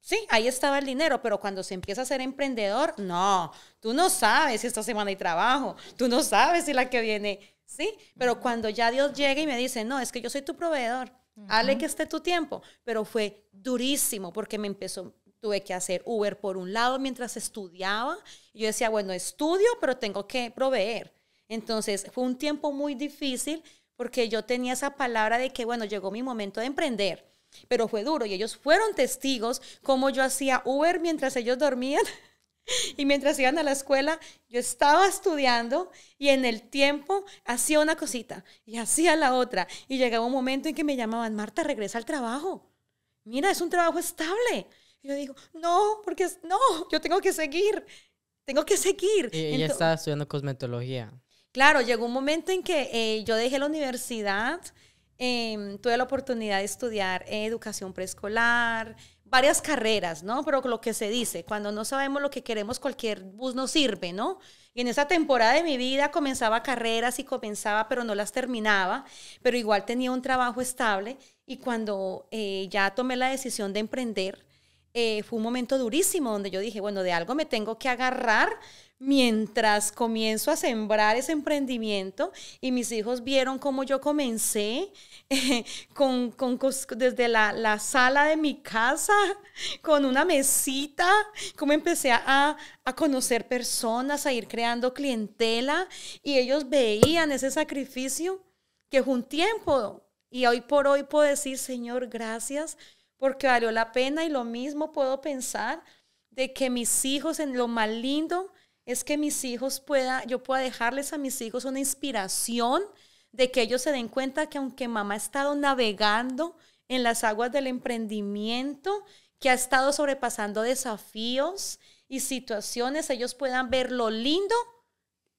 Sí, ahí estaba el dinero, pero cuando se empieza a ser emprendedor, no, tú no sabes si esta semana hay trabajo, tú no sabes si la que viene, sí, pero cuando ya Dios llega y me dice, no, es que yo soy tu proveedor, uh que esté tu tiempo, pero fue durísimo porque me empezó, tuve que hacer Uber por un lado mientras estudiaba. Yo decía, bueno, estudio, pero tengo que proveer. Entonces fue un tiempo muy difícil porque yo tenía esa palabra de que, bueno, llegó mi momento de emprender, pero fue duro y ellos fueron testigos como yo hacía Uber mientras ellos dormían. Y mientras iban a la escuela, yo estaba estudiando y en el tiempo hacía una cosita y hacía la otra. Y llegaba un momento en que me llamaban, Marta, regresa al trabajo mira, es un trabajo estable. Y yo digo, no, porque no, yo tengo que seguir, tengo que seguir. Y ella estaba estudiando cosmetología. Claro, llegó un momento en que eh, yo dejé la universidad, em, tuve la oportunidad de estudiar educación preescolar, varias carreras, ¿no? Pero lo que se dice, cuando no sabemos lo que queremos, cualquier bus nos sirve, ¿no? Y en esa temporada de mi vida comenzaba carreras y comenzaba, pero no las terminaba, pero igual tenía un trabajo estable y cuando eh, ya tomé la decisión de emprender, eh, fue un momento durísimo donde yo dije, bueno, de algo me tengo que agarrar mientras comienzo a sembrar ese emprendimiento y mis hijos vieron cómo yo comencé con, con, desde la, sala de mi casa, con una mesita, cómo empecé a, a conocer personas, a ir creando clientela y ellos veían ese sacrificio que fue un tiempo y hoy por hoy puedo decir, Señor, gracias porque valió la pena y lo mismo puedo pensar de que mis hijos, en lo más lindo, es que mis hijos pueda, yo pueda dejarles a mis hijos una inspiración de que ellos se den cuenta que aunque mamá ha estado navegando en las aguas del emprendimiento, que ha estado sobrepasando desafíos y situaciones, ellos puedan ver lo lindo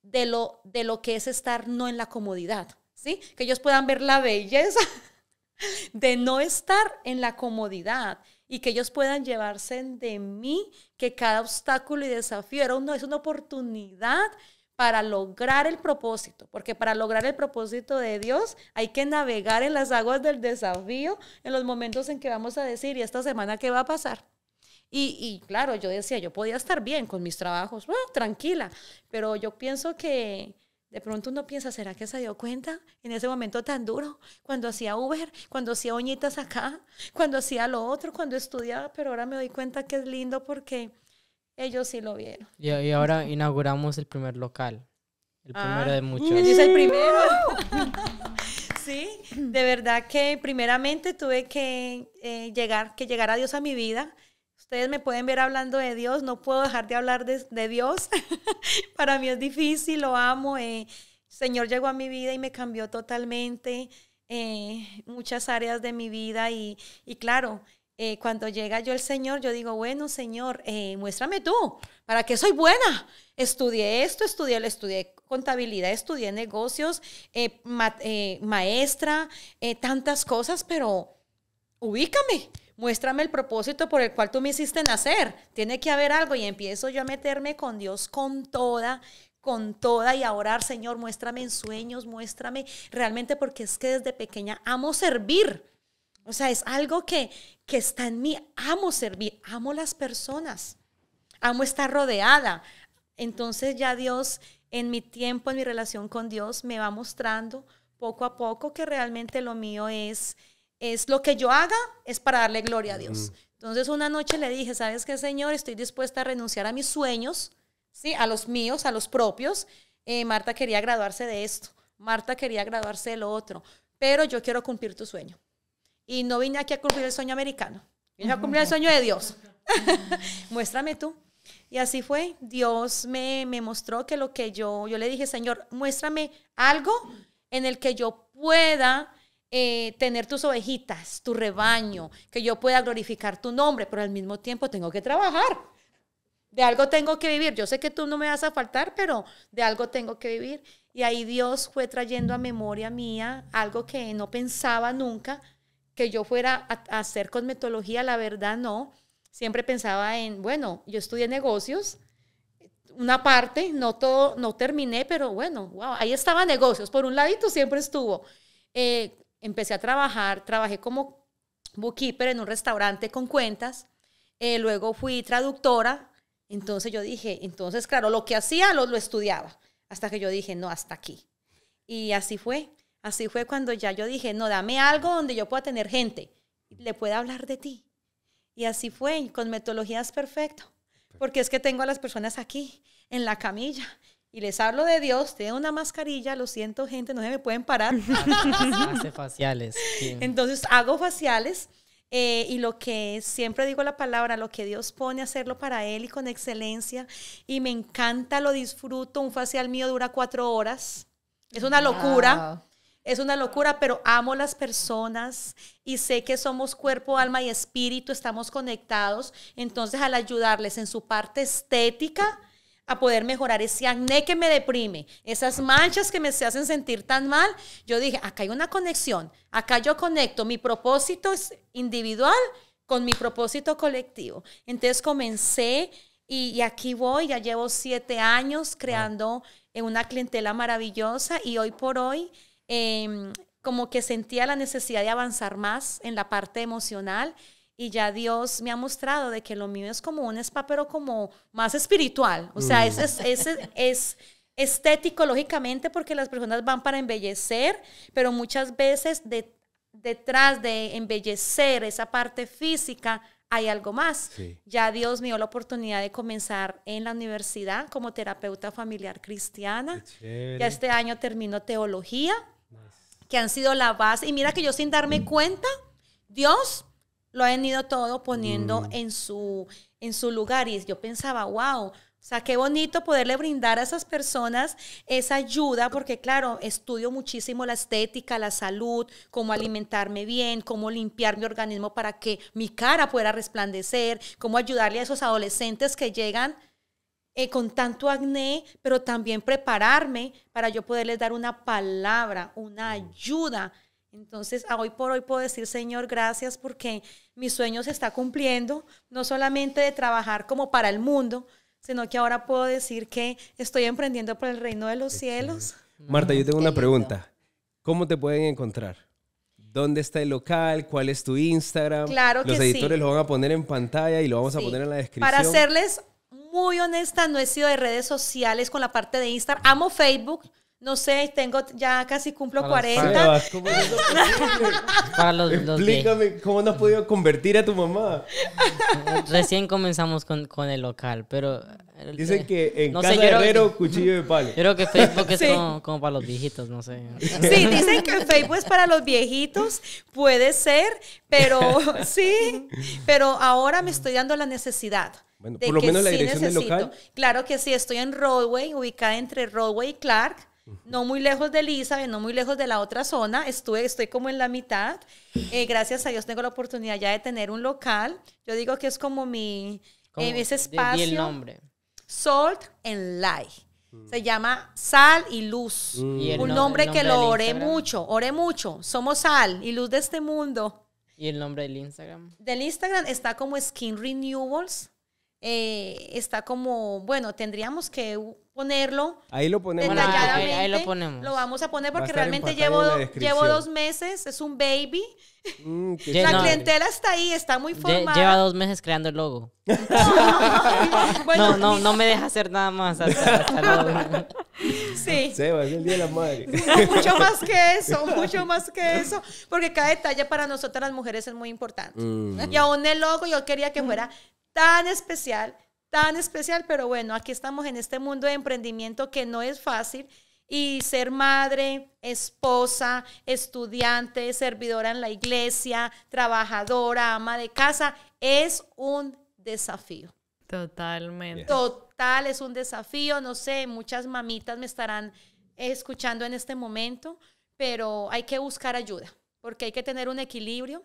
de lo, de lo que es estar no en la comodidad, que ellos puedan ver la belleza de no estar en la comodidad y que ellos puedan llevarse de mí que cada obstáculo y desafío era es una oportunidad para lograr el propósito, porque para lograr el propósito de Dios hay que navegar en las aguas del desafío, en los momentos en que vamos a decir, ¿y esta semana qué va a pasar? Y, y claro, yo decía, yo podía estar bien con mis trabajos, tranquila, pero yo pienso que de pronto uno piensa, ¿será que se dio cuenta en ese momento tan duro? Cuando hacía Uber, cuando hacía uñitas acá, cuando hacía lo otro, cuando estudiaba, pero ahora me doy cuenta que es lindo porque ellos sí lo vieron. Y, ahora inauguramos el primer local, el ah. primero de muchos. es el primero. sí, de verdad que primeramente tuve que eh, llegar, que a Dios a mi vida Ustedes me pueden ver hablando de Dios, no puedo dejar de hablar de, Dios. Para mí es difícil, lo amo. Eh, Señor llegó a mi vida y me cambió totalmente eh, muchas áreas de mi vida y, claro, eh, cuando llega yo el Señor, yo digo, bueno, Señor, eh, muéstrame tú, ¿para qué soy buena? Estudié esto, estudié, estudié contabilidad, estudié negocios, maestra, tantas cosas, pero ubícame muéstrame el propósito por el cual tú me hiciste nacer. Tiene que haber algo y empiezo yo a meterme con Dios con toda, con toda y a orar, Señor, muéstrame en sueños, muéstrame realmente porque es que desde pequeña amo servir. O sea, es algo que, que está en mí. Amo servir, amo las personas, amo estar rodeada. Entonces ya Dios, en mi tiempo, en mi relación con Dios, me va mostrando poco a poco que realmente lo mío es es lo que yo haga es para darle gloria a Dios. Entonces una noche le dije, ¿sabes qué, Señor? Estoy dispuesta a renunciar a mis sueños, ¿sí? a los míos, a los propios. Eh, Marta quería graduarse de esto, Marta quería graduarse de lo otro, pero yo quiero cumplir tu sueño. Y no vine aquí a cumplir el sueño americano, vine a cumplir el sueño de Dios. Muéstrame tú. Y así fue, Dios me, me mostró que lo que yo, yo le dije, Señor, muéstrame algo en el que yo pueda eh, tener tus ovejitas, tu rebaño, que yo pueda glorificar tu nombre, pero al mismo tiempo tengo que trabajar. De algo tengo que vivir. Yo sé que tú no me vas a faltar, pero de algo tengo que vivir. Y ahí Dios fue trayendo a memoria mía algo que no pensaba nunca que yo fuera a hacer cosmetología, la verdad no. Siempre pensaba en, bueno, yo estudié negocios, una parte, no todo, no terminé, pero bueno, ahí estaba negocios. Por un ladito siempre estuvo. Eh, empecé a trabajar, trabajé como bookkeeper en un restaurante con cuentas, eh, luego fui traductora, entonces yo dije, entonces claro, lo que hacía lo, lo estudiaba, hasta que yo dije, no, hasta aquí. Y así fue, así fue cuando ya yo dije, no, dame algo donde yo pueda tener gente, le pueda hablar de ti. Y así fue, con metodologías perfecto, porque es que tengo a las personas aquí, en la camilla, y les hablo de Dios, tengo una mascarilla, lo siento gente, no se me pueden parar. Hace faciales. Entonces hago faciales eh, y lo que siempre digo la palabra, lo que Dios pone, hacerlo para Él y con excelencia. Y me encanta, lo disfruto. Un facial mío dura cuatro horas. Es una locura. Es una locura, pero amo las personas y sé que somos cuerpo, alma y espíritu, estamos conectados. Entonces, al ayudarles en su parte estética, a poder mejorar ese acné que me deprime, esas manchas que me se hacen sentir tan mal. Yo dije, acá hay una conexión, acá yo conecto mi propósito individual con mi propósito colectivo. Entonces comencé y, aquí voy, ya llevo siete años creando una clientela maravillosa y hoy por hoy... Em, como que sentía la necesidad de avanzar más en la parte emocional y ya Dios me ha mostrado de que lo mío es como un spa, pero como más espiritual. O sea, mm. es, es, estético, lógicamente, porque las personas van para embellecer, pero muchas veces detrás de embellecer esa parte física hay algo más. Ya Dios me dio la oportunidad de comenzar en la universidad como terapeuta familiar cristiana. Ya este año termino teología, que han sido la base. Y mira que yo sin darme mm. cuenta, Dios lo han ido todo poniendo mm. en, su, en su lugar. Y yo pensaba, wow, o sea, qué bonito poderle brindar a esas personas esa ayuda, porque claro, estudio muchísimo la estética, la salud, cómo alimentarme bien, cómo limpiar mi organismo para que mi cara pueda resplandecer, cómo ayudarle a esos adolescentes que llegan eh, con tanto acné, pero también prepararme para yo poderles dar una palabra, una mm. ayuda entonces, hoy por hoy puedo decir, Señor, gracias porque mi sueño se está cumpliendo, no solamente de trabajar como para el mundo, sino que ahora puedo decir que estoy emprendiendo por el reino de los cielos. Marta, yo tengo una pregunta. ¿Cómo te pueden encontrar? ¿Dónde está el local? ¿Cuál es tu Instagram? Claro Los editores lo van a poner en pantalla y lo vamos a poner en la descripción. Para serles muy honesta, no he sido de redes sociales con la parte de Instagram. Amo Facebook, no sé, tengo ya casi cumplo 40. para los, los Explícame, ¿cómo no has podido convertir a tu mamá? Recién comenzamos con, con el local, pero... Eh, dicen eh, que en casa cuchillo de palo. creo que Facebook es como, para los viejitos, no sé. Sí, dicen que Facebook es para los viejitos, puede ser, pero sí, pero ahora me estoy dando la necesidad. Bueno, por lo que menos la dirección sí del local. Claro que sí, estoy en Roadway, ubicada entre Rodway y Clark no muy lejos de Elizabeth, no muy lejos de la otra zona, estuve, estoy como en la mitad. Eh, gracias a Dios tengo la oportunidad ya de tener un local. Yo digo que es como mi, eh, ese espacio. ¿Y el nombre? Salt and Light. Se llama Sal y Luz. Mm. un nombre, que lo oré mucho, oré mucho. Somos sal y luz de este mundo. ¿Y el nombre del Instagram? Del Instagram está como Skin Renewables. Eh, está como, bueno, tendríamos que ponerlo. Ahí lo ponemos. lo vamos a poner porque realmente llevo, llevo dos meses, es un baby. Mm, la clientela está ahí, está muy formada. Lleva dos meses creando el logo. no, no, no, me deja hacer nada más Sí. Seba, es el día de la madre. Mucho más que eso, mucho más que eso. Porque cada detalle para nosotras las mujeres es muy importante. Mm. Y aún el logo yo quería que fuera tan especial, tan especial, pero bueno, aquí estamos en este mundo de emprendimiento que no es fácil y ser madre, esposa, estudiante, servidora en la iglesia, trabajadora, ama de casa, es un desafío. Totalmente. Total, es un desafío. No sé, muchas mamitas me estarán escuchando en este momento, pero hay que buscar ayuda, porque hay que tener un equilibrio,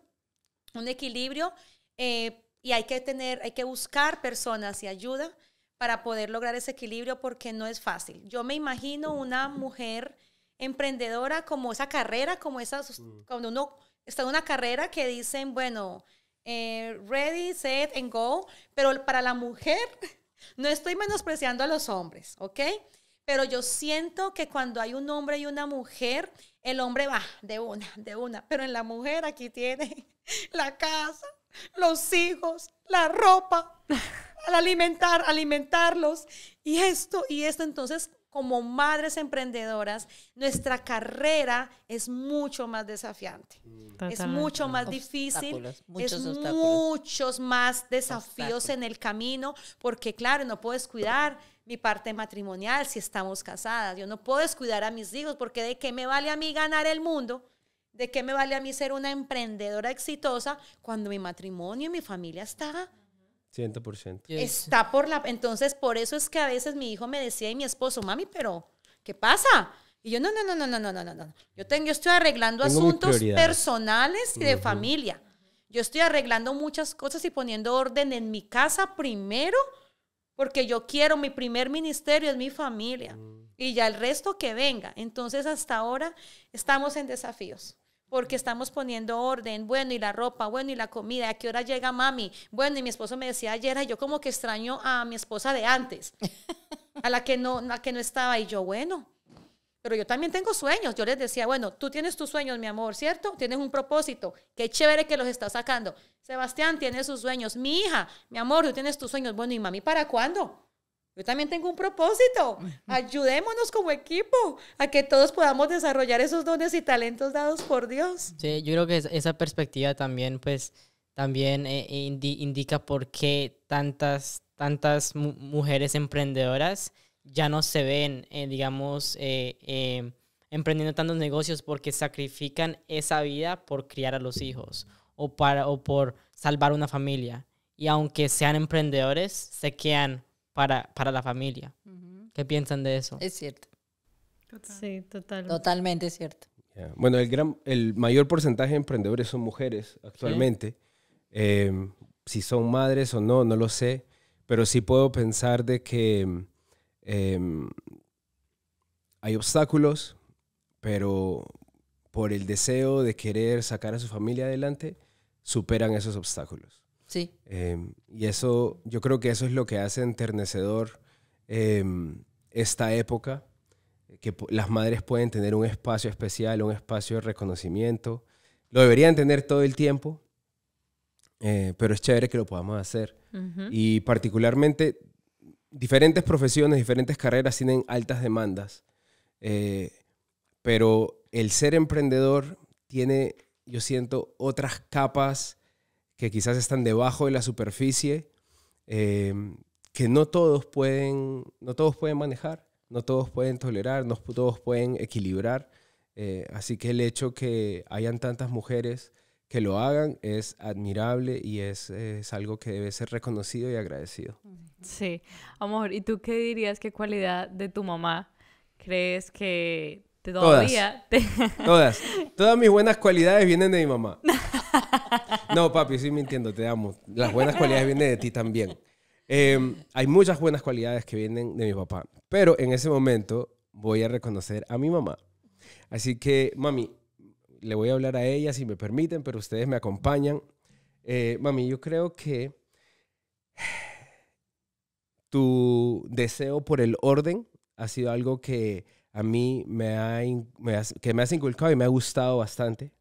un equilibrio eh, y hay que tener, hay que buscar personas y ayuda para poder lograr ese equilibrio porque no es fácil. Yo me imagino una mujer emprendedora como esa carrera, como esas, mm. cuando uno está en una carrera que dicen, bueno, eh, ready, set and go, pero para la mujer no estoy menospreciando a los hombres, ¿ok? Pero yo siento que cuando hay un hombre y una mujer, el hombre va de una, de una, pero en la mujer aquí tiene la casa, los hijos, la ropa, al alimentar, alimentarlos y esto y esto. Entonces, como madres emprendedoras, nuestra carrera es mucho más desafiante. Es mucho más difícil, es muchos más desafíos en el camino, porque claro, no puedes cuidar mi parte matrimonial si estamos casadas, yo no puedo cuidar a mis hijos, porque de qué me vale a mí ganar el mundo ¿De qué me vale a mí ser una emprendedora exitosa cuando mi matrimonio y mi familia está? 100%. Está por la... Entonces, por eso es que a veces mi hijo me decía y mi esposo, mami, pero, ¿qué pasa? Y yo, no, no, no, no, no, no, no, no. Yo, tengo, estoy arreglando asuntos personales y de familia. Yo estoy arreglando muchas cosas y poniendo orden en mi casa primero, porque yo quiero, mi primer ministerio es mi familia. Mm. Y ya el resto que venga. Entonces, hasta ahora estamos en desafíos porque estamos poniendo orden, bueno, y la ropa, bueno, y la comida, ¿a qué hora llega mami? Bueno, y mi esposo me decía ayer, yo como que extraño a mi esposa de antes, a la que no, que no estaba, y yo, bueno, pero yo también tengo sueños. Yo les decía, bueno, tú tienes tus sueños, mi amor, ¿cierto? Tienes un propósito. Qué chévere que los estás sacando. Sebastián tiene sus sueños. Mi hija, mi amor, tú tienes tus sueños. Bueno, ¿y mami para cuándo? Yo también tengo un propósito. Ayudémonos como equipo a que todos podamos desarrollar esos dones y talentos dados por Dios. Sí, yo creo que esa perspectiva también, pues, también eh, eh, indica por qué tantas, tantas mujeres emprendedoras ya no se ven, eh, digamos, emprendiendo tantos negocios porque sacrifican esa vida por criar a los hijos o, para, o por salvar una familia. Y aunque sean emprendedores, se quedan para, la familia. ¿Qué piensan de eso? Es cierto. Sí, totalmente. Totalmente cierto. Bueno, el, gran, el mayor porcentaje de emprendedores son mujeres actualmente. Eh, si son madres o no, no lo sé, pero sí puedo pensar de que em, hay obstáculos, pero por el deseo de querer sacar a su familia adelante, superan esos obstáculos. Sí. Em, y eso, yo creo que eso es lo que hace enternecedor em, esta época, que las madres pueden tener un espacio especial, un espacio de reconocimiento. Lo deberían tener todo el tiempo, eh, pero es chévere que lo podamos hacer. Y particularmente, diferentes profesiones, diferentes carreras tienen altas demandas, eh, pero el ser emprendedor tiene, yo siento, otras capas que quizás están debajo de la superficie, em, que no todos, pueden, no todos pueden manejar, no todos pueden tolerar, no todos pueden equilibrar. Eh, así que el hecho que hayan tantas mujeres que lo hagan es admirable y es, algo que debe ser reconocido y agradecido. Sí, amor, ¿y tú qué dirías qué cualidad de tu mamá crees que todavía... Todas, todas. todas mis buenas cualidades vienen de mi mamá. No, papi, sí mintiendo, te amo. Las buenas cualidades vienen de ti también. Em, hay muchas buenas cualidades que vienen de mi papá, pero en ese momento voy a reconocer a mi mamá. Así que, mami, le voy a hablar a ella si me permiten, pero ustedes me acompañan. Eh, mami, yo creo que tu deseo por el orden ha sido algo que a mí me ha, que me has inculcado y me ha gustado bastante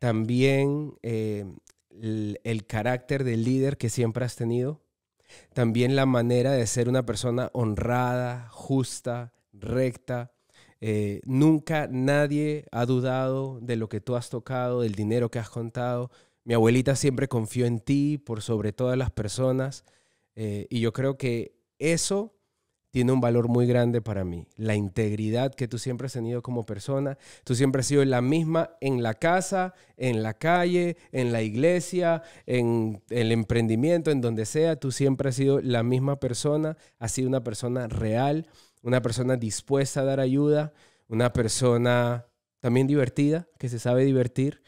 también eh, el, carácter del líder que siempre has tenido, también la manera de ser una persona honrada, justa, recta. Eh, nunca nadie ha dudado de lo que tú has tocado, del dinero que has contado. Mi abuelita siempre confió en ti por sobre todas las personas. Eh, y yo creo que eso tiene un valor muy grande para mí. La integridad que tú siempre has tenido como persona. Tú siempre has sido la misma en la casa, en la calle, en la iglesia, en el emprendimiento, en donde sea. Tú siempre has sido la misma persona. Has sido una persona real, una persona dispuesta a dar ayuda, una persona también divertida, que se sabe divertir,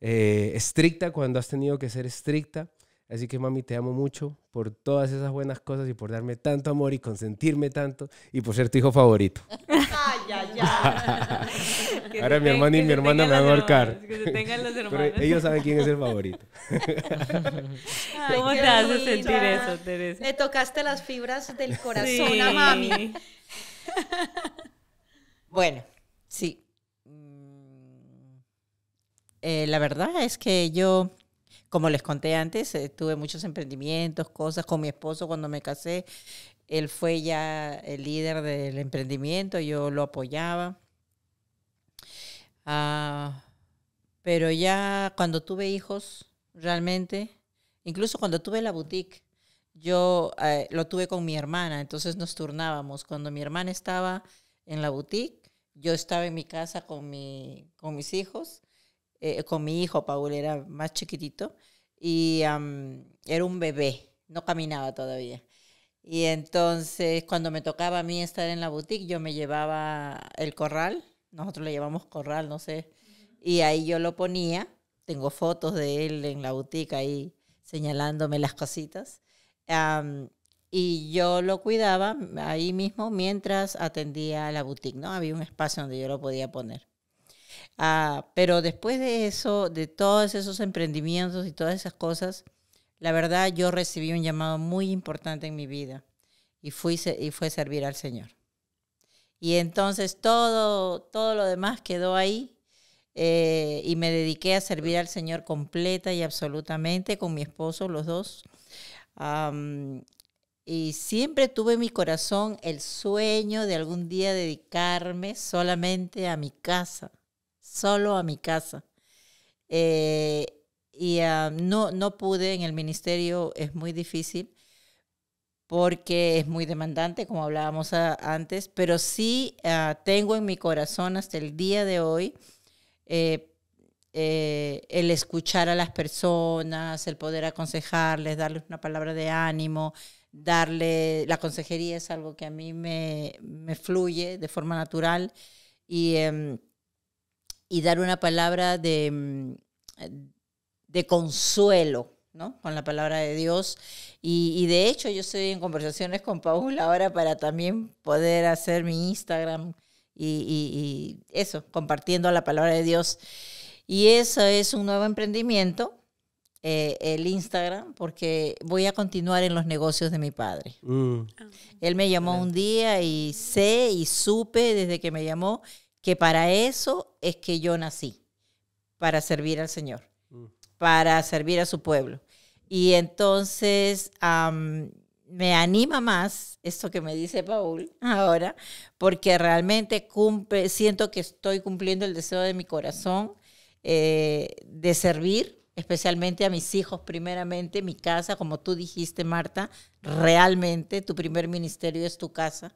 eh, estricta cuando has tenido que ser estricta. Así que mami, te amo mucho por todas esas buenas cosas y por darme tanto amor y consentirme tanto y por ser tu hijo favorito. Ay, ya, ya. Ahora mi hermano y mi hermana me van a ahorcar. Que tengan los hermanos. ellos saben quién es el favorito. ¿Cómo te hace sentir eso, Teresa? Me tocaste las fibras del corazón a mami. Bueno, sí. Mm, eh, la verdad es que yo como les conté antes, eh, tuve muchos emprendimientos, cosas con mi esposo cuando me casé. Él fue ya el líder del emprendimiento, yo lo apoyaba. Ah, pero ya cuando tuve hijos, realmente, incluso cuando tuve la boutique, yo eh, lo tuve con mi hermana, entonces nos turnábamos. Cuando mi hermana estaba en la boutique, yo estaba en mi casa con, mi, con mis hijos eh, con mi hijo, Paul era más chiquitito, y era un bebé, no caminaba todavía. Y entonces cuando me tocaba a mí estar en la boutique, yo me llevaba el corral, nosotros le llamamos corral, no sé, y ahí yo lo ponía, tengo fotos de él en la boutique ahí señalándome las cositas. y yo lo cuidaba ahí mismo mientras atendía la boutique, ¿no? Había un espacio donde yo lo podía poner. Ah, pero después de eso, de todos esos emprendimientos y todas esas cosas, la verdad yo recibí un llamado muy importante en mi vida y, fui, y fue servir al Señor. Y entonces todo, todo lo demás quedó ahí eh, y me dediqué a servir al Señor completa y absolutamente con mi esposo, los dos. y siempre tuve en mi corazón el sueño de algún día dedicarme solamente a mi casa, solo a mi casa. Eh, y ah, no, no pude en el ministerio, es muy difícil porque es muy demandante, como hablábamos antes, pero sí ah, tengo en mi corazón hasta el día de hoy eh, eh, el escuchar a las personas, el poder aconsejarles, darles una palabra de ánimo, darle, la consejería es algo que a mí me, fluye de forma natural y... Em, y dar una palabra de, mm, de consuelo. ¿no? con la palabra de Dios. Y, de hecho yo estoy en conversaciones con Paúl ahora para también poder hacer mi Instagram y, eso, compartiendo la palabra de Dios. Y eso es un nuevo emprendimiento, eh, el Instagram, porque voy a continuar en los negocios de mi padre. Mm. Ah, Él me llamó un día y sé y supe desde que me llamó que para eso es que yo nací, para servir al Señor, mm. para servir a su pueblo. Y entonces me anima más esto que me dice Paul ahora, porque realmente siento que estoy cumpliendo el deseo de mi corazón eh, de servir, especialmente a mis hijos primeramente, mi casa, como tú dijiste, Marta, realmente tu primer ministerio es tu casa.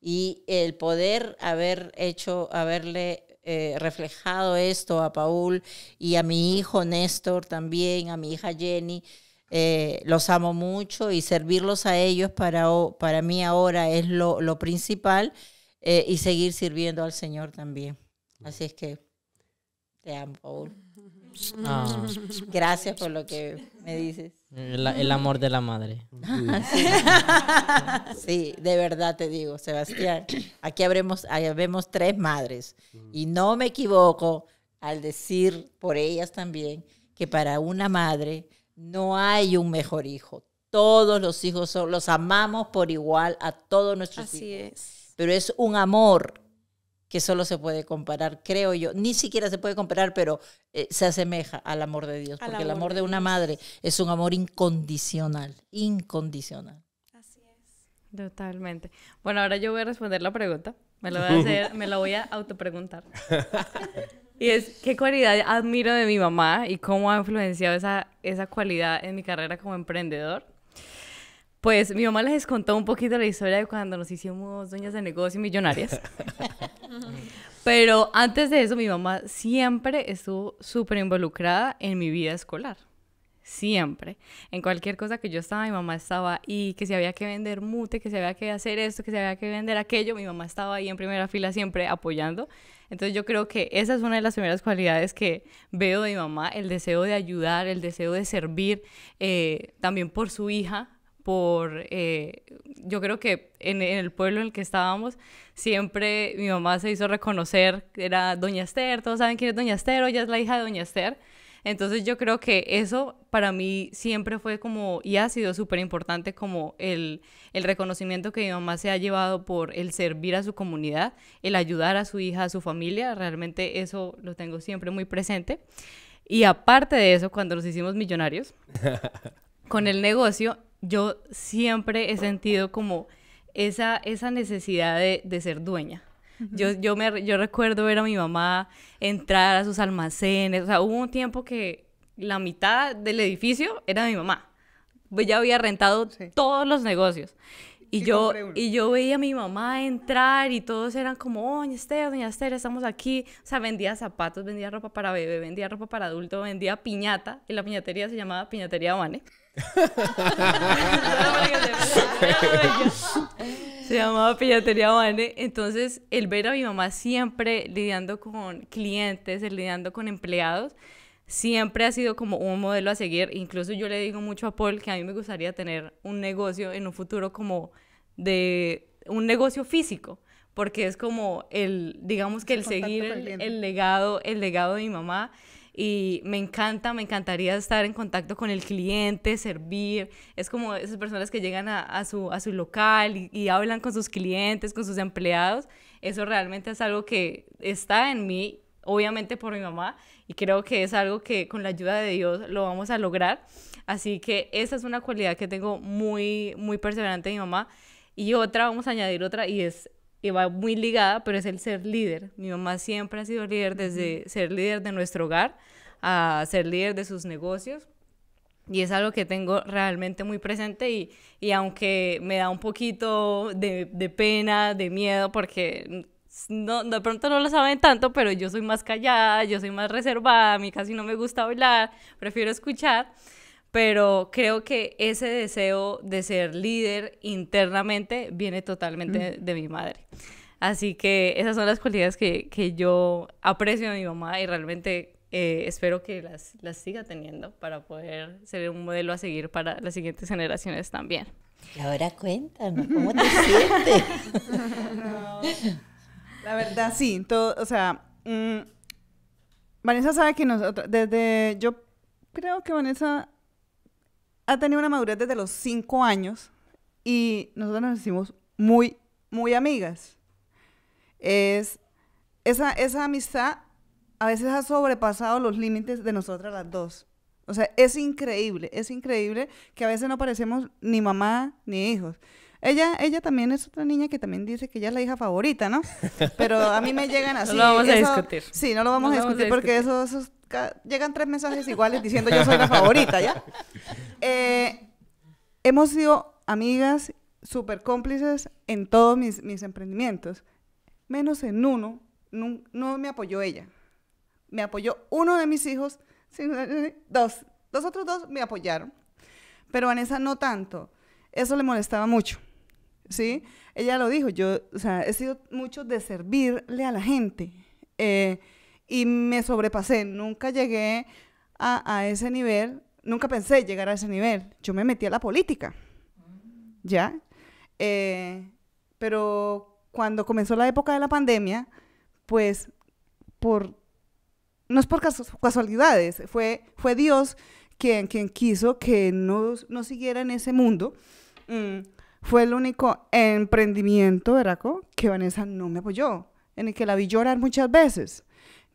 Y el poder haber hecho, haberle eh, reflejado esto a Paul y a mi hijo Néstor también, a mi hija Jenny, eh, los amo mucho y servirlos a ellos para, para mí ahora es lo, principal eh, y seguir sirviendo al Señor también. Así es que te amo, Paul. Gracias por lo que me dices. El, amor de la madre. Sí. de verdad te digo, Sebastián. Aquí habremos, vemos tres madres. Y no me equivoco al decir por ellas también que para una madre no hay un mejor hijo. Todos los hijos son, los amamos por igual a todos nuestros hijos. Así es. Pero es un amor que solo se puede comparar, creo yo, ni siquiera se puede comparar, pero eh, se asemeja al amor de Dios, porque el amor de, una madre es un amor incondicional, incondicional. Así es. Totalmente. Bueno, ahora yo voy a responder la pregunta, me la voy a, me la voy a autopreguntar. y es, ¿qué cualidad admiro de mi mamá y cómo ha influenciado esa, esa cualidad en mi carrera como emprendedor? Pues mi mamá les contó un poquito la historia de cuando nos hicimos dueñas de negocio millonarias. Pero antes de eso, mi mamá siempre estuvo súper involucrada en mi vida escolar. Siempre. En cualquier cosa que yo estaba, mi mamá estaba ahí, que si había que vender mute, que si había que hacer esto, que si había que vender aquello, mi mamá estaba ahí en primera fila siempre apoyando. Entonces yo creo que esa es una de las primeras cualidades que veo de mi mamá, el deseo de ayudar, el deseo de servir, eh, también por su hija, por, eh, yo creo que en, el pueblo en el que estábamos, siempre mi mamá se hizo reconocer, era Doña Esther, todos saben quién es Doña Esther, ella es la hija de Doña Esther. Entonces yo creo que eso para mí siempre fue como, y ha sido súper importante como el, el, reconocimiento que mi mamá se ha llevado por el servir a su comunidad, el ayudar a su hija, a su familia, realmente eso lo tengo siempre muy presente. Y aparte de eso, cuando nos hicimos millonarios, con el negocio, yo siempre he sentido como esa, esa necesidad de, ser dueña. Yo, yo, me, yo recuerdo ver a mi mamá entrar a sus almacenes. O sea, hubo un tiempo que la mitad del edificio era de mi mamá. Ella pues había rentado todos los negocios. Y, yo, y yo veía a mi mamá entrar y todos eran como, oh, doña Esther, doña Esther, estamos aquí. O sea, vendía zapatos, vendía ropa para bebé, vendía ropa para adulto, vendía piñata. Y la piñatería se llamaba Piñatería Vane. Se llamaba Pillatería Vane. Entonces, el ver a mi mamá siempre lidiando con clientes, lidiando con empleados, siempre ha sido como un modelo a seguir. Incluso yo le digo mucho a Paul que a mí me gustaría tener un negocio en un futuro como de un negocio físico, porque es como el, digamos que el, seguir el, legado, el legado de mi mamá y me encanta, me encantaría estar en contacto con el cliente, servir. Es como esas personas que llegan a, a su, a su local y, hablan con sus clientes, con sus empleados. Eso realmente es algo que está en mí obviamente por mi mamá y creo que es algo que con la ayuda de Dios lo vamos a lograr. Así que esa es una cualidad que tengo muy muy perseverante de mi mamá y otra vamos a añadir otra y es y va muy ligada, pero es el ser líder. Mi mamá siempre ha sido líder desde ser líder de nuestro hogar a ser líder de sus negocios. Y es algo que tengo realmente muy presente y, y aunque me da un poquito de, de pena, de miedo, porque no, de pronto no lo saben tanto, pero yo soy más callada, yo soy más reservada, a mí casi no me gusta hablar, prefiero escuchar pero creo que ese deseo de ser líder internamente viene totalmente de, mi madre. Así que esas son las cualidades que, yo aprecio de mi mamá y realmente eh, espero que las, siga teniendo para poder ser un modelo a seguir para las siguientes generaciones también. Y ahora cuéntanos, ¿cómo te sientes? La verdad, sí, o sea, mm, Vanessa sabe que nosotros, desde, yo creo que Vanessa ha tenido una madurez desde los cinco años y nosotros nos hicimos muy, muy amigas. Es, esa, esa amistad a veces ha sobrepasado los límites de nosotras las dos. O sea, es increíble, es increíble que a veces no parecemos ni mamá ni hijos. Ella, ella también es otra niña que también dice que ella es la hija favorita, ¿no? Pero a mí me llegan así. No lo vamos a discutir. Sí, no lo vamos, a, discutir porque eso es llegan tres mensajes iguales diciendo yo soy la favorita, ¿ya? Eh, hemos sido amigas súper cómplices en todos mis, mis, emprendimientos, menos en uno, no, me apoyó ella. Me apoyó uno de mis hijos, eh, dos, los otros dos me apoyaron, pero Vanessa no tanto. Eso le molestaba mucho, ¿sí? Ella lo dijo, yo, o sea, he sido mucho de servirle a la gente. Eh, y me sobrepasé. Nunca llegué a, a, ese nivel, nunca pensé llegar a ese nivel. Yo me metí a la política, ¿ya? Eh, pero cuando comenzó la época de la pandemia, pues por, no es por casualidades, fue, fue Dios quien, quien quiso que no, siguiera en ese mundo. Mm, fue el único emprendimiento, ¿verdad? Que Vanessa no me apoyó, en el que la vi llorar muchas veces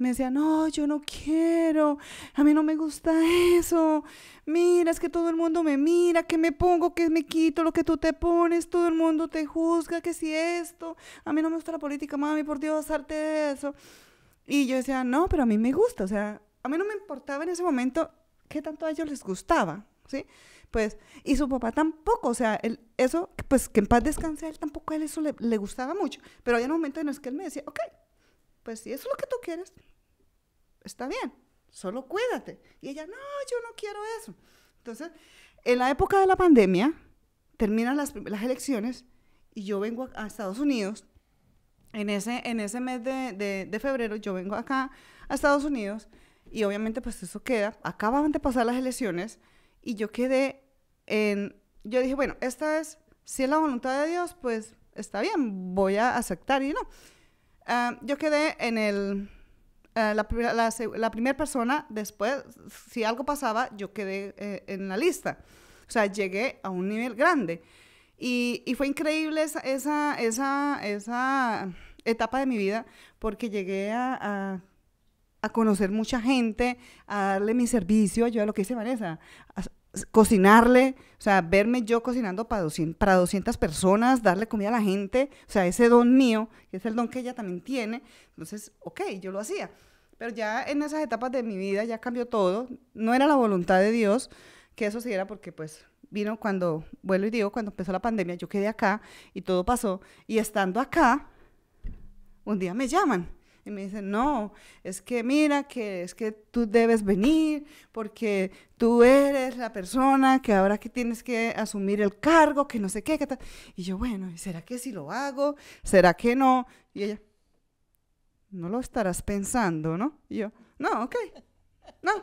me decía no, yo no quiero, a mí no me gusta eso, mira, es que todo el mundo me mira, que me pongo, que me quito lo que tú te pones, todo el mundo te juzga, que si esto, a mí no me gusta la política, mami, por Dios, salte eso. Y yo decía, no, pero a mí me gusta, o sea, a mí no me importaba en ese momento qué tanto a ellos les gustaba, ¿sí? Pues, y su papá tampoco, o sea, eso, pues que en paz descanse él tampoco, a él eso le, le gustaba mucho, pero había un momento en el que él me decía, ok, pues si eso es lo que tú quieres, está bien, solo cuídate. Y ella, no, yo no quiero eso. Entonces, en la época de la pandemia, terminan las, elecciones y yo vengo a, Estados Unidos. En ese, en ese mes de, febrero yo vengo acá a Estados Unidos y obviamente pues eso queda. Acababan de pasar las elecciones y yo quedé en... Yo dije, bueno, esta es, si es la voluntad de Dios, pues está bien, voy a aceptar y no. Ah, yo quedé en el eh, la, primera persona, después, si algo pasaba, yo quedé eh, en la lista. O sea, llegué a un nivel grande. Y, fue increíble esa, esa, esa, etapa de mi vida porque llegué a, conocer mucha gente, a darle mi servicio, yo a lo que hice Vanessa, cocinarle, o sea, verme yo cocinando para 200, para 200 personas, darle comida a la gente, o sea, ese don mío, que es el don que ella también tiene, entonces, ok, yo lo hacía. Pero ya en esas etapas de mi vida ya cambió todo, no era la voluntad de Dios que eso se era porque pues vino cuando, vuelvo y digo, cuando empezó la pandemia, yo quedé acá y todo pasó, y estando acá, un día me llaman y me dice, no, es que mira, que es que tú debes venir porque tú eres la persona que ahora que tienes que asumir el cargo, que no sé qué, que tal. Y yo, bueno, ¿será que si lo hago? ¿Será que no? Y ella, no lo estarás pensando, ¿no? Y yo, no, ok, no.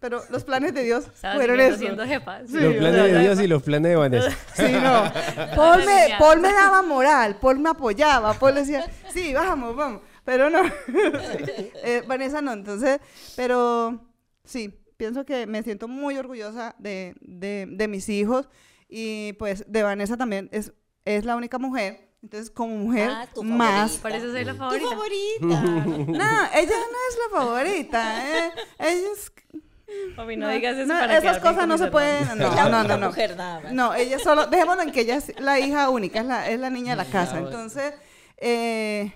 Pero los planes de Dios fueron eso. los planes de Dios y los planes de Vanessa. Sí, no. me, Paul me, daba moral, Paul me apoyaba, Paul decía, sí, vamos, vamos pero no. Eh, Vanessa no, entonces, pero sí, pienso que me siento muy orgullosa de, de, mis hijos y pues de Vanessa también es, es la única mujer entonces, como mujer, ah, más. Por eso la favorita. ¿Tu favorita. no, ella no es la favorita. Eh. Ella es. Mami, no, digas eso Esas cosas no se pueden. No, no, no. No, mujer, ella solo. Dejémoslo en que ella es la hija única, es la, es la niña de la casa. Entonces, eh,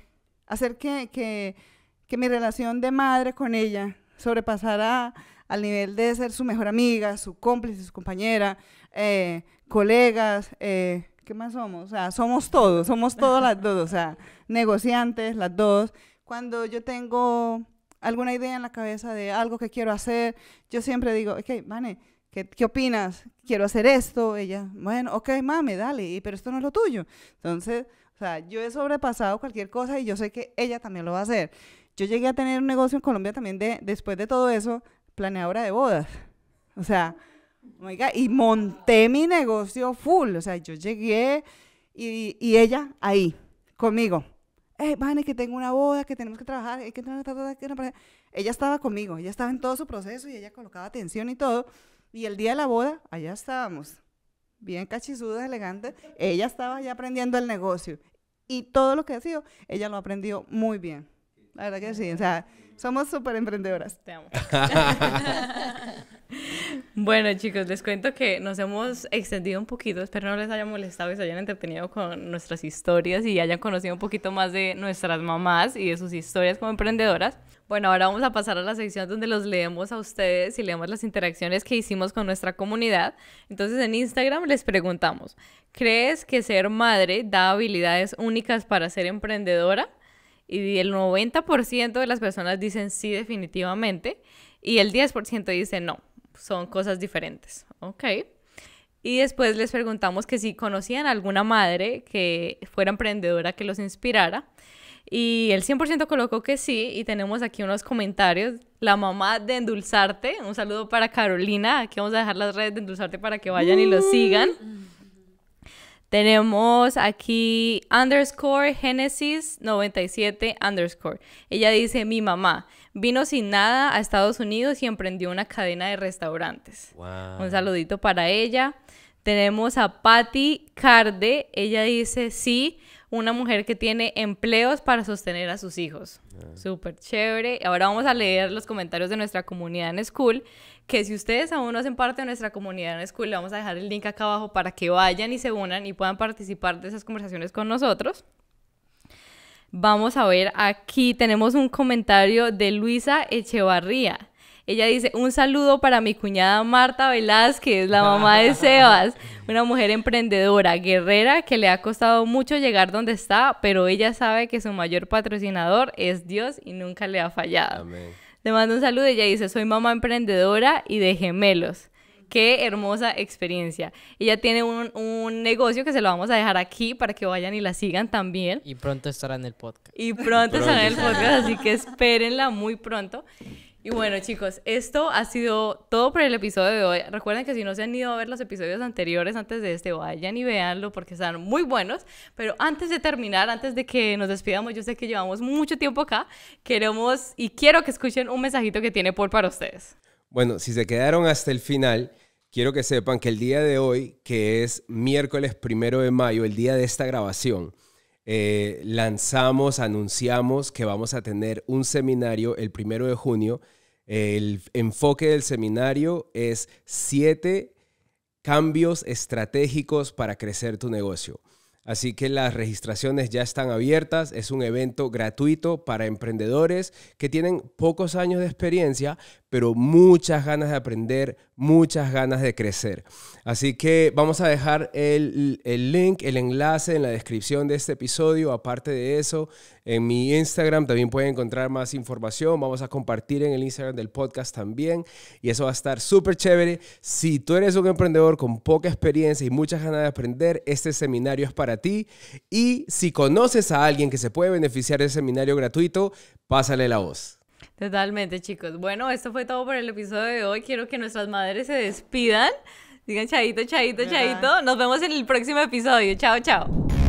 hacer que, mi relación de madre con ella sobrepasara al nivel de ser su mejor amiga, su cómplice, su compañera, eh, colegas, eh, ¿qué más somos? O sea, somos todos, somos todas las dos, o sea, negociantes, las dos. Cuando yo tengo alguna idea en la cabeza de algo que quiero hacer, yo siempre digo, ok, Vane, ¿qué, ¿qué, opinas? Quiero hacer esto. Ella, bueno, ok, mame, dale, pero esto no es lo tuyo. Entonces, o sea, yo he sobrepasado cualquier cosa y yo sé que ella también lo va a hacer. Yo llegué a tener un negocio en Colombia también de, después de todo eso, planeadora de bodas. O sea, oiga, y monté mi negocio full. O sea, yo llegué y, ella ahí, conmigo. Eh, vale, que tengo una boda, que tenemos que trabajar, eh, que Ella estaba conmigo, ella estaba en todo su proceso y ella colocaba atención y todo. Y el día de la boda, allá estábamos, bien cachizudas, elegantes. Ella estaba ya aprendiendo el negocio y todo lo que ha sido, ella lo aprendió muy bien. La verdad que sí, o sea, somos súper emprendedoras. Te amo. Bueno, chicos, les cuento que nos hemos extendido un poquito. Espero no les haya molestado y se hayan entretenido con nuestras historias y hayan conocido un poquito más de nuestras mamás y de sus historias como emprendedoras. Bueno, ahora vamos a pasar a la sección donde los leemos a ustedes y leemos las interacciones que hicimos con nuestra comunidad. Entonces, en Instagram les preguntamos: ¿Crees que ser madre da habilidades únicas para ser emprendedora? Y el 90% de las personas dicen sí, definitivamente. Y el 10% dice no son cosas diferentes. Ok. Y después les preguntamos que si conocían alguna madre que fuera emprendedora que los inspirara. Y el 100% colocó que sí. Y tenemos aquí unos comentarios. La mamá de Endulzarte. Un saludo para Carolina. Aquí vamos a dejar las redes de Endulzarte para que vayan y lo sigan. Tenemos aquí underscore Genesis 97 underscore. Ella dice mi mamá. Vino sin nada a Estados Unidos y emprendió una cadena de restaurantes. Un saludito para ella. Tenemos a Patty Carde. Ella dice, sí, una mujer que tiene empleos para sostener a sus hijos. Ah. Súper chévere. Ahora vamos a leer los comentarios de nuestra comunidad en School, que si ustedes aún no hacen parte de nuestra comunidad en School, le vamos a dejar el link acá abajo para que vayan y se unan y puedan participar de esas conversaciones con nosotros. Vamos a ver, aquí tenemos un comentario de Luisa Echevarría. Ella dice, un saludo para mi cuñada Marta Velázquez, la mamá de Sebas, una mujer emprendedora, guerrera, que le ha costado mucho llegar donde está, pero ella sabe que su mayor patrocinador es Dios y nunca le ha fallado. Le mando un saludo, y ella dice, soy mamá emprendedora y de gemelos. Qué hermosa experiencia. Ella tiene un, negocio que se lo vamos a dejar aquí para que vayan y la sigan también. Y pronto estará en el podcast. Y pronto, estará en el podcast, así que espérenla muy pronto. Y bueno, chicos, esto ha sido todo por el episodio de hoy. Recuerden que si no se han ido a ver los episodios anteriores antes de este, vayan y veanlo porque están muy buenos. Pero antes de terminar, antes de que nos despidamos, yo sé que llevamos mucho tiempo acá, queremos y quiero que escuchen un mensajito que tiene Paul para ustedes. Bueno, si se quedaron hasta el final, quiero que sepan que el día de hoy, que es miércoles primero de mayo, el día de esta grabación, eh, lanzamos, anunciamos que vamos a tener un seminario el primero de junio. El enfoque del seminario es siete cambios estratégicos para crecer tu negocio. Así que las registraciones ya están abiertas. Es un evento gratuito para emprendedores que tienen pocos años de experiencia, pero muchas ganas de aprender, muchas ganas de crecer. Así que vamos a dejar el, link, el enlace en la descripción de este episodio. Aparte de eso, en mi Instagram también pueden encontrar más información. Vamos a compartir en el Instagram del podcast también. Y eso va a estar súper chévere. Si tú eres un emprendedor con poca experiencia y muchas ganas de aprender, este seminario es para ti. Y si conoces a alguien que se puede beneficiar del seminario gratuito, pásale la voz. Totalmente, chicos. Bueno, esto fue todo por el episodio de hoy. Quiero que nuestras madres se despidan. Digan chaito, chaito, chaito. Nos vemos en el próximo episodio. Chao, chao.